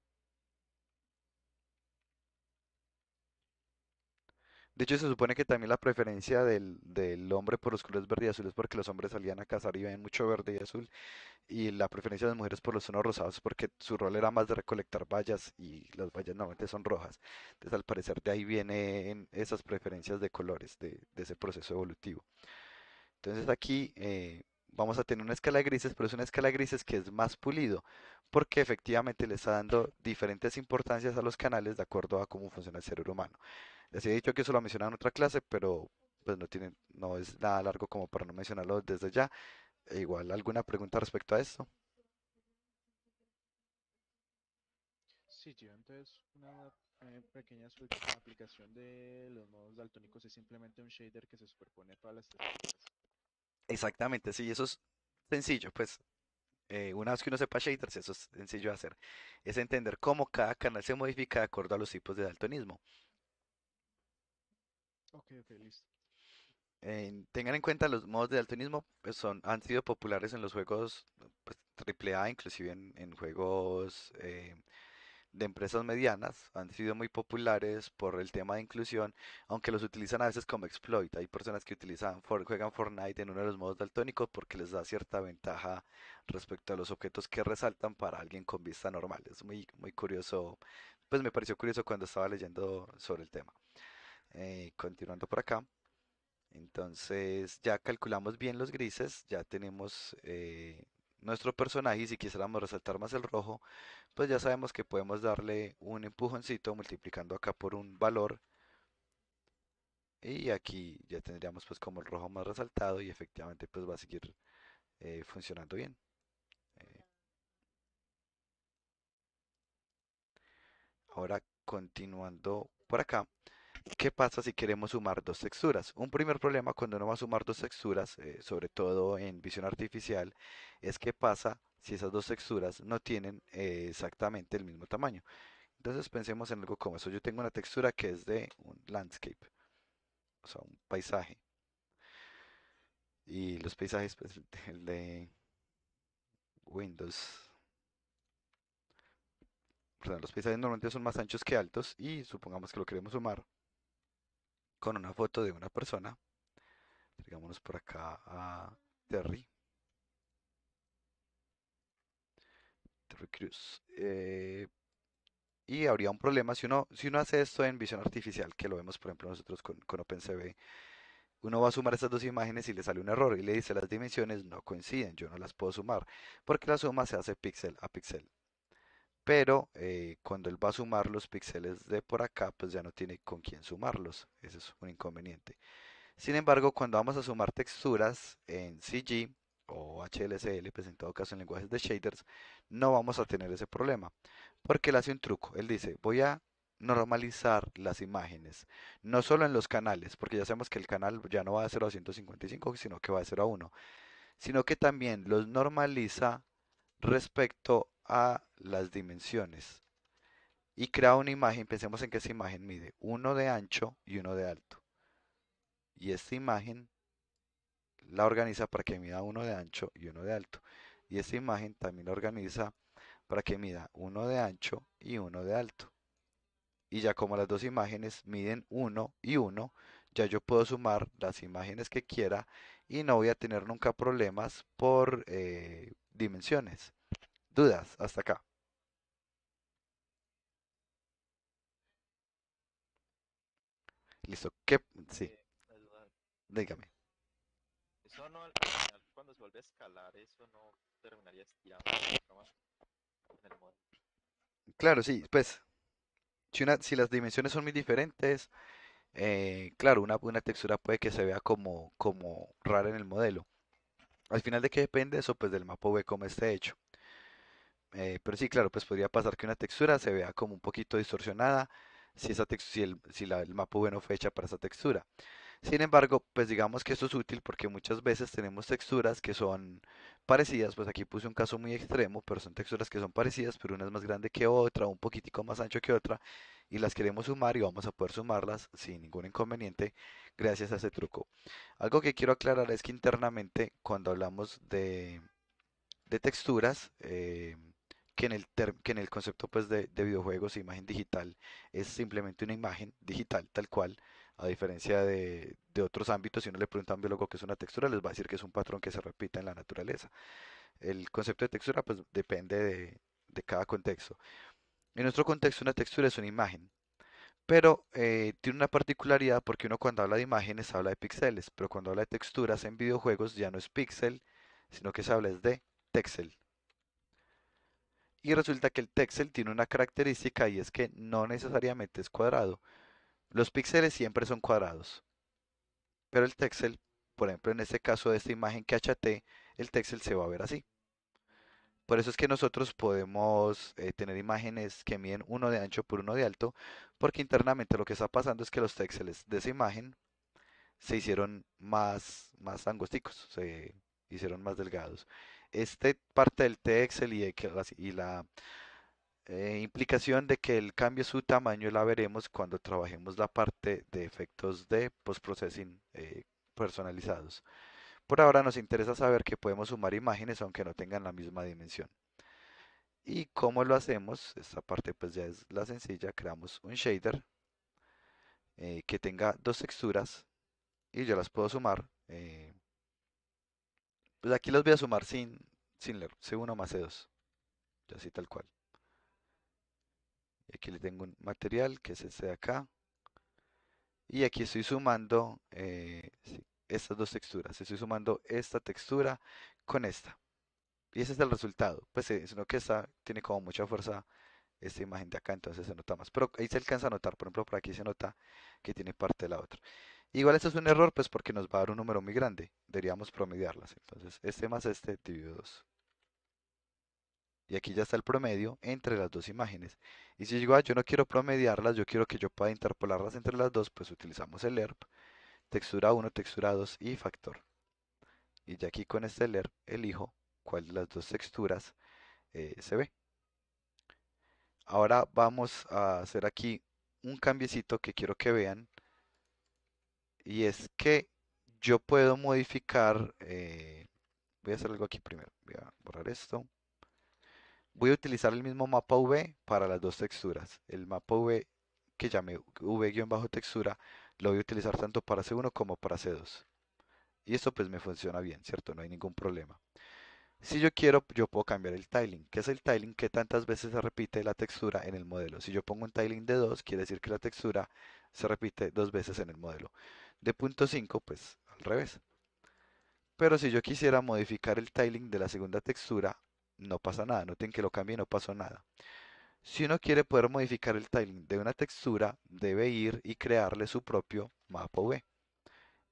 De hecho, se supone que también la preferencia del, hombre por los colores verde y azul es porque los hombres salían a cazar y ven mucho verde y azul, y la preferencia de las mujeres por los tonos rosados es porque su rol era más de recolectar vallas y las vallas normalmente son rojas. Entonces, al parecer, de ahí vienen esas preferencias de colores, de, ese proceso evolutivo. Entonces, aquí eh, vamos a tener una escala de grises, pero es una escala de grises que es más pulido, porque efectivamente le está dando diferentes importancias a los canales de acuerdo a cómo funciona el cerebro humano. Les he dicho que eso lo mencionaba en otra clase, pero pues no tienen, no es nada largo como para no mencionarlo desde ya. E igual, ¿alguna pregunta respecto a esto? Sí, yo entonces una eh, pequeña aplicación de los modos daltónicos, es simplemente un shader que se superpone a las texturas. Exactamente, sí, eso es sencillo, pues eh, una vez que uno sepa shaders, eso es sencillo de hacer. Es entender cómo cada canal se modifica de acuerdo a los tipos de daltonismo. Ok, ok, listo. tengan en cuenta los modos de daltonismo pues, son, han sido populares en los juegos AAA, pues, inclusive en, juegos eh, de empresas medianas, han sido muy populares por el tema de inclusión, aunque los utilizan a veces como exploit. Hay personas que utilizan, for, juegan Fortnite en uno de los modos daltónicos porque les da cierta ventaja respecto a los objetos que resaltan para alguien con vista normal. Es muy, muy curioso, pues me pareció curioso cuando estaba leyendo sobre el tema. Eh, continuando por acá. Entonces ya calculamos bien los grises, ya tenemos eh, nuestro personaje y si quisiéramos resaltar más el rojo, pues ya sabemos que podemos darle un empujoncito multiplicando acá por un valor. Y aquí ya tendríamos pues como el rojo más resaltado y efectivamente pues va a seguir eh, funcionando bien. Ahora continuando por acá, ¿Qué pasa si queremos sumar dos texturas? Un primer problema cuando uno va a sumar dos texturas, eh, sobre todo en visión artificial, es qué pasa si esas dos texturas no tienen eh, exactamente el mismo tamaño. Entonces pensemos en algo como eso. Yo tengo una textura que es de un landscape, o sea, un paisaje. Y los paisajes, pues, de Windows Perdón, los paisajes normalmente son más anchos que altos y supongamos que lo queremos sumar con una foto de una persona. Digámonos por acá a Terry. Terry Cruz. Eh, y habría un problema si uno, si uno hace esto en visión artificial, que lo vemos por ejemplo nosotros con, con OpenCV. Uno va a sumar estas dos imágenes y le sale un error y le dice las dimensiones no coinciden, yo no las puedo sumar, porque la suma se hace píxel a píxel pero eh, cuando él va a sumar los píxeles de por acá, pues ya no tiene con quién sumarlos. Ese es un inconveniente. Sin embargo, cuando vamos a sumar texturas en CG o HLSL, pues en todo caso en lenguajes de shaders, no vamos a tener ese problema. Porque él hace un truco. Él dice, voy a normalizar las imágenes, no solo en los canales, porque ya sabemos que el canal ya no va a 0 a 155, sino que va a ser a 1, sino que también los normaliza respecto a las dimensiones y crea una imagen, pensemos en que esa imagen mide uno de ancho y uno de alto. Y esta imagen la organiza para que mida uno de ancho y uno de alto. Y esta imagen también la organiza para que mida uno de ancho y uno de alto. Y ya como las dos imágenes miden uno y uno, ya yo puedo sumar las imágenes que quiera y no voy a tener nunca problemas por eh, dimensiones dudas hasta acá. Listo, ¿qué? Sí. Eh, Dígame. Eso no, cuando se a escalar, eso no terminaría Claro, sí, pues, si, si las dimensiones son muy diferentes, eh, claro, una, una textura puede que se vea como, como rara en el modelo. Al final, ¿de qué depende eso? Pues del mapa Ve cómo esté hecho. Eh, pero sí, claro, pues podría pasar que una textura se vea como un poquito distorsionada si, esa si, el, si la, el mapa bueno fue hecha para esa textura. Sin embargo, pues digamos que esto es útil porque muchas veces tenemos texturas que son parecidas, pues aquí puse un caso muy extremo, pero son texturas que son parecidas, pero una es más grande que otra, un poquitico más ancho que otra, y las queremos sumar y vamos a poder sumarlas sin ningún inconveniente gracias a ese truco. Algo que quiero aclarar es que internamente cuando hablamos de, texturas, eh, que en el, concepto pues, de, de, videojuegos, e imagen digital es simplemente una imagen digital tal cual, a diferencia de, otros ámbitos, si uno le pregunta a un biólogo qué es una textura, les va a decir que es un patrón que se repita en la naturaleza. El concepto de textura pues, depende de, cada contexto. En nuestro contexto una textura es una imagen, pero eh, tiene una particularidad porque uno cuando habla de imágenes habla de píxeles, pero cuando habla de texturas en videojuegos ya no es píxel, sino que se habla de texel. Y resulta que el texel tiene una característica y es que no necesariamente es cuadrado. Los píxeles siempre son cuadrados. Pero el texel, por ejemplo en este caso de esta imagen que achaté, el texel se va a ver así. Por eso es que nosotros podemos eh, tener imágenes que miden uno de ancho por uno de alto, porque internamente lo que está pasando es que los texeles de esa imagen se hicieron más, más angosticos, se hicieron más delgados. Esta parte del TXL y, que, y la eh, implicación de que el cambio su tamaño la veremos cuando trabajemos la parte de efectos de post-processing eh, personalizados. Por ahora nos interesa saber que podemos sumar imágenes aunque no tengan la misma dimensión. ¿Y cómo lo hacemos? Esta parte pues ya es la sencilla. Creamos un shader eh, que tenga dos texturas y yo las puedo sumar. Pues aquí los voy a sumar sin, sin leer. C1 más C2. así tal cual. Y aquí le tengo un material que es este de acá. Y aquí estoy sumando eh, estas dos texturas. Estoy sumando esta textura con esta. Y ese es el resultado. Pues es sino que está, tiene como mucha fuerza esta imagen de acá, entonces se nota más. Pero ahí se alcanza a notar, por ejemplo, por aquí se nota que tiene parte de la otra. Igual esto es un error, pues porque nos va a dar un número muy grande. Deberíamos promediarlas. Entonces, este más este dividido 2. Y aquí ya está el promedio entre las dos imágenes. Y si digo, ah, yo no quiero promediarlas, yo quiero que yo pueda interpolarlas entre las dos, pues utilizamos el ERP, textura 1, textura 2 y factor. Y ya aquí con este ERP elijo cuál de las dos texturas eh, se ve. Ahora vamos a hacer aquí un cambiecito que quiero que vean y es que yo puedo modificar, eh, voy a hacer algo aquí primero, voy a borrar esto. Voy a utilizar el mismo mapa V para las dos texturas. El mapa V que llamé V-textura lo voy a utilizar tanto para C1 como para C2. Y esto pues me funciona bien, ¿cierto? No hay ningún problema. Si yo quiero, yo puedo cambiar el tiling. ¿Qué es el tiling? Que tantas veces se repite la textura en el modelo. Si yo pongo un tiling de 2, quiere decir que la textura se repite dos veces en el modelo de punto 5, pues al revés. Pero si yo quisiera modificar el tiling de la segunda textura, no pasa nada. Noten que lo cambié no pasó nada. Si uno quiere poder modificar el tiling de una textura, debe ir y crearle su propio mapa V.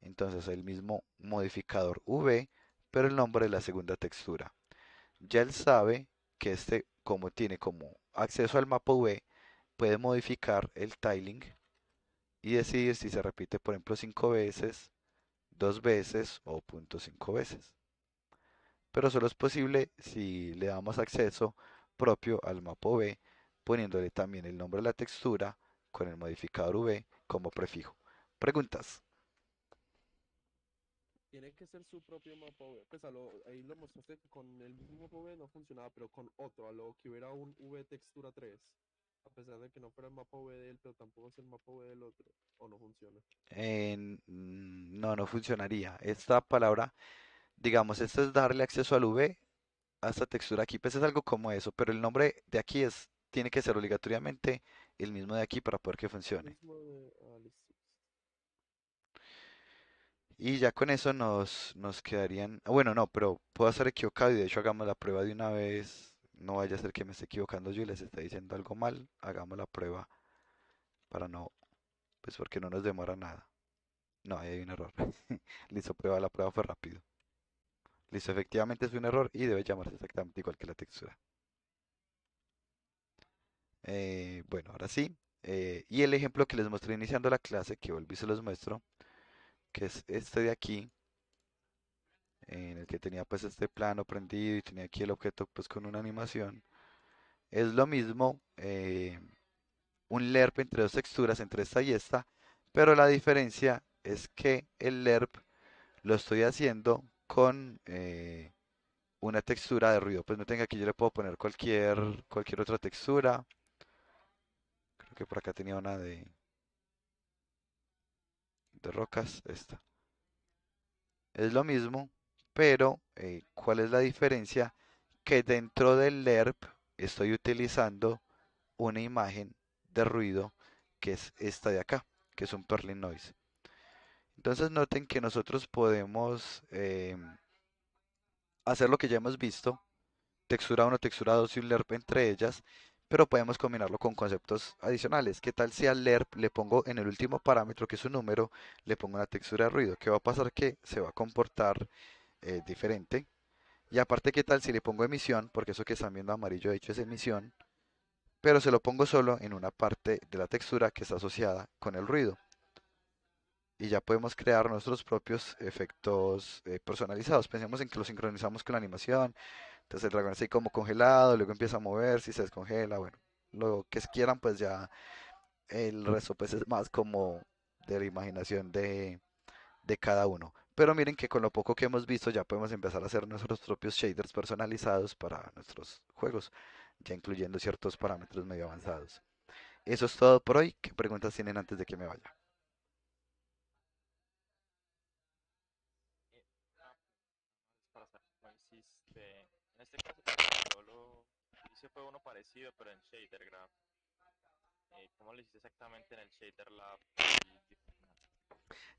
Entonces el mismo modificador V, pero el nombre de la segunda textura. Ya él sabe que este, como tiene como acceso al mapa V, puede modificar el tiling y decidir si se repite, por ejemplo, 5 veces, 2 veces o .5 veces. Pero solo es posible si le damos acceso propio al mapa V, poniéndole también el nombre de la textura con el modificador V como prefijo. Preguntas. Tiene que ser su propio mapa V. Pues a lo, ahí lo mostraste con el mismo mapa V no funcionaba, pero con otro, a lo que hubiera un V textura 3 a pesar de que no fuera el mapa V del pero tampoco es el mapa V del otro, o no funciona. Mm, no, no funcionaría. Esta palabra, digamos, esto es darle acceso al V a esta textura aquí, pues es algo como eso, pero el nombre de aquí es tiene que ser obligatoriamente el mismo de aquí para poder que funcione. Ah, y ya con eso nos, nos quedarían... Ah, bueno, no, pero puedo hacer equivocado y de hecho hagamos la prueba de una vez no vaya a ser que me esté equivocando yo y les esté diciendo algo mal. Hagamos la prueba para no, pues porque no nos demora nada. No, ahí hay un error. Listo, prueba, la prueba fue rápido. Listo, efectivamente es un error y debe llamarse exactamente igual que la textura. Eh, bueno, ahora sí. Eh, y el ejemplo que les mostré iniciando la clase, que volví se los muestro, que es este de aquí, en el que tenía pues este plano prendido y tenía aquí el objeto pues con una animación. Es lo mismo eh, un LERP entre dos texturas, entre esta y esta, pero la diferencia es que el LERP lo estoy haciendo con eh, una textura de ruido. Pues no tenga aquí, yo le puedo poner cualquier, cualquier otra textura. Creo que por acá tenía una de, de rocas, esta. Es lo mismo, pero eh, ¿cuál es la diferencia? Que dentro del LERP estoy utilizando una imagen de ruido que es esta de acá, que es un Perlin Noise. Entonces noten que nosotros podemos em, hacer lo que ya hemos visto, textura 1, textura 2 y un LERP entre ellas, pero podemos combinarlo con conceptos adicionales. ¿Qué tal si al LERP le pongo en el último parámetro, que es un número, le pongo una textura de ruido? ¿Qué va a pasar? Que se va a comportar eh, diferente. Y aparte, ¿qué tal si le pongo emisión? Porque eso que están viendo amarillo, de hecho, es emisión. Pero se lo pongo solo en una parte de la textura que está asociada con el ruido. Y ya podemos crear nuestros propios efectos eh, personalizados. Pensemos en que lo sincronizamos con la animación. Entonces el dragón está como congelado, luego empieza a mover si se descongela. Bueno, lo que quieran, pues ya el resto pues es más como de la imaginación de, de cada uno. Pero miren que con lo poco que hemos visto ya podemos empezar a hacer nuestros propios shaders personalizados para nuestros juegos, ya incluyendo ciertos parámetros medio avanzados. Eso es todo por hoy. ¿Qué preguntas tienen antes de que me vaya?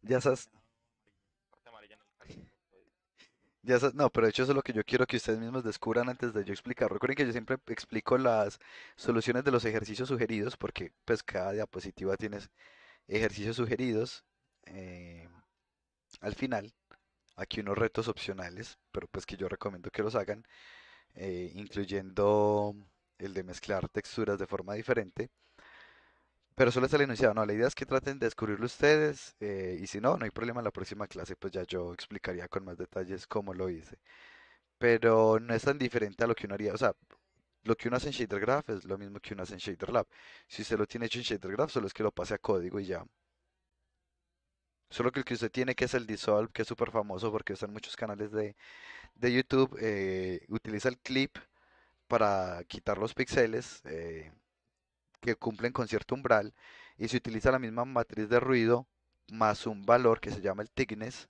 Ya sabes, ya, no, pero de hecho eso es lo que yo quiero que ustedes mismos descubran antes de yo explicar. Recuerden que yo siempre explico las soluciones de los ejercicios sugeridos, porque pues cada diapositiva tienes ejercicios sugeridos eh, al final. Aquí unos retos opcionales, pero pues que yo recomiendo que los hagan, eh, incluyendo el de mezclar texturas de forma diferente. Pero solo es el enunciado, no, la idea es que traten de descubrirlo ustedes eh, y si no, no hay problema en la próxima clase, pues ya yo explicaría con más detalles cómo lo hice. Pero no es tan diferente a lo que uno haría, o sea, lo que uno hace en Graph es lo mismo que uno hace en Lab. Si usted lo tiene hecho en Graph, solo es que lo pase a código y ya. Solo que el que usted tiene que es el Dissolve, que es súper famoso porque están muchos canales de, YouTube, eh, utiliza el clip para quitar los píxeles. Eh, que cumplen con cierto umbral y se utiliza la misma matriz de ruido más un valor que se llama el thickness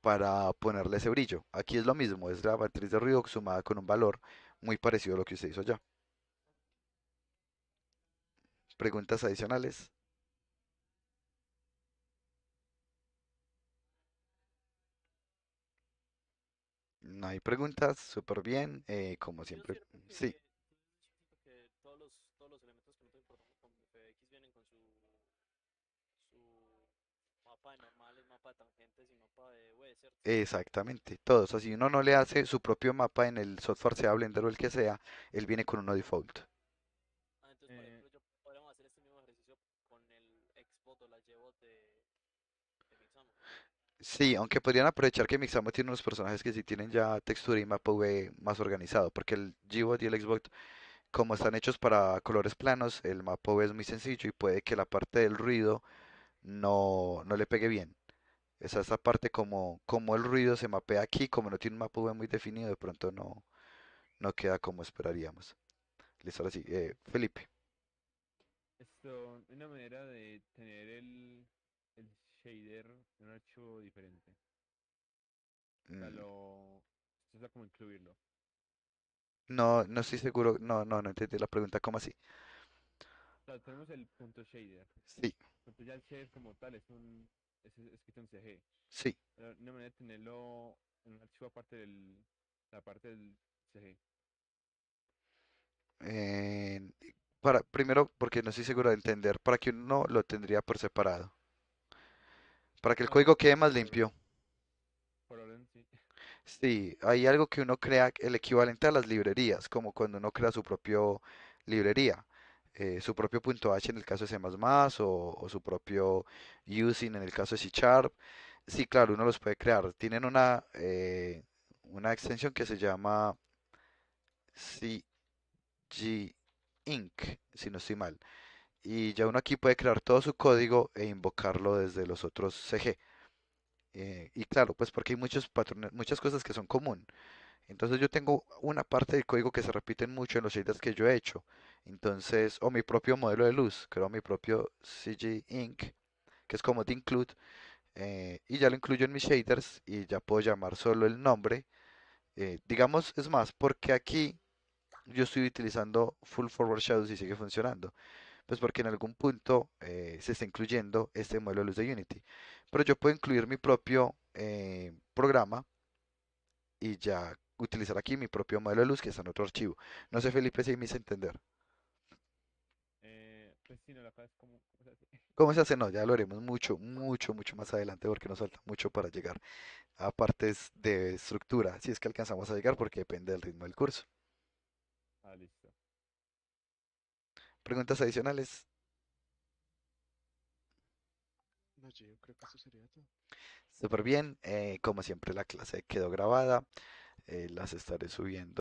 para ponerle ese brillo. Aquí es lo mismo, es la matriz de ruido sumada con un valor muy parecido a lo que usted hizo allá. Preguntas adicionales. No hay preguntas, súper bien, eh, como siempre. Sí. Exactamente, todos, O si uno no le hace su propio mapa en el software, sea Blender o el que sea, él viene con uno default. Sí, aunque podrían aprovechar que Mixamo tiene unos personajes que sí tienen ya textura y mapa V más organizado, porque el G-Bot y el Xbox, como están hechos para colores planos, el mapa es muy sencillo y puede que la parte del ruido no le pegue bien. Esa esa parte como, como el ruido se mapea aquí, como no tiene un mapa muy definido, de pronto no, no queda como esperaríamos. Listo, ahora sí, eh, Felipe. Esto, una manera de tener el, el shader en un archivo diferente. O sea, mm. incluirlo. No, no estoy seguro, no, no, no entendí la pregunta, ¿cómo así? tenemos el punto shader. Sí. Entonces ya el shader como tal es un es escrito en CG. Sí. no manera tenerlo en un archivo aparte del la parte del CG. para, primero, porque no estoy seguro de entender, para que uno lo tendría por separado. Para que el código quede más limpio. sí. hay algo que uno crea el equivalente a las librerías, como cuando uno crea su propia librería. Eh, su propio punto .h en el caso de C++ o, o su propio using en el caso de C Sharp. Sí, claro, uno los puede crear. Tienen una, eh, una extensión que se llama CG Inc, si no estoy mal. Y ya uno aquí puede crear todo su código e invocarlo desde los otros CG. Eh, y claro, pues porque hay muchos patrones, muchas cosas que son común. Entonces yo tengo una parte del código que se repiten mucho en los shaders que yo he hecho. Entonces, o mi propio modelo de luz, creo mi propio CG Inc, que es como de include, eh, y ya lo incluyo en mis shaders y ya puedo llamar solo el nombre. Eh, digamos, es más, porque aquí yo estoy utilizando Full Forward Shadows y sigue funcionando. Pues porque en algún punto eh, se está incluyendo este modelo de luz de Unity. Pero yo puedo incluir mi propio programa y ya utilizar aquí mi propio modelo de luz que está en otro archivo. No sé, Felipe, si me hice entender. Pues, ¿Cómo se hace? No, ya lo haremos mucho, mucho, mucho más adelante porque nos falta mucho para llegar a partes de estructura, si es que alcanzamos a llegar porque depende del ritmo del curso. Ah, ¿Preguntas adicionales? No, yo creo que eso sería todo. Súper bien, eh, como siempre la clase quedó grabada, eh, las estaré subiendo.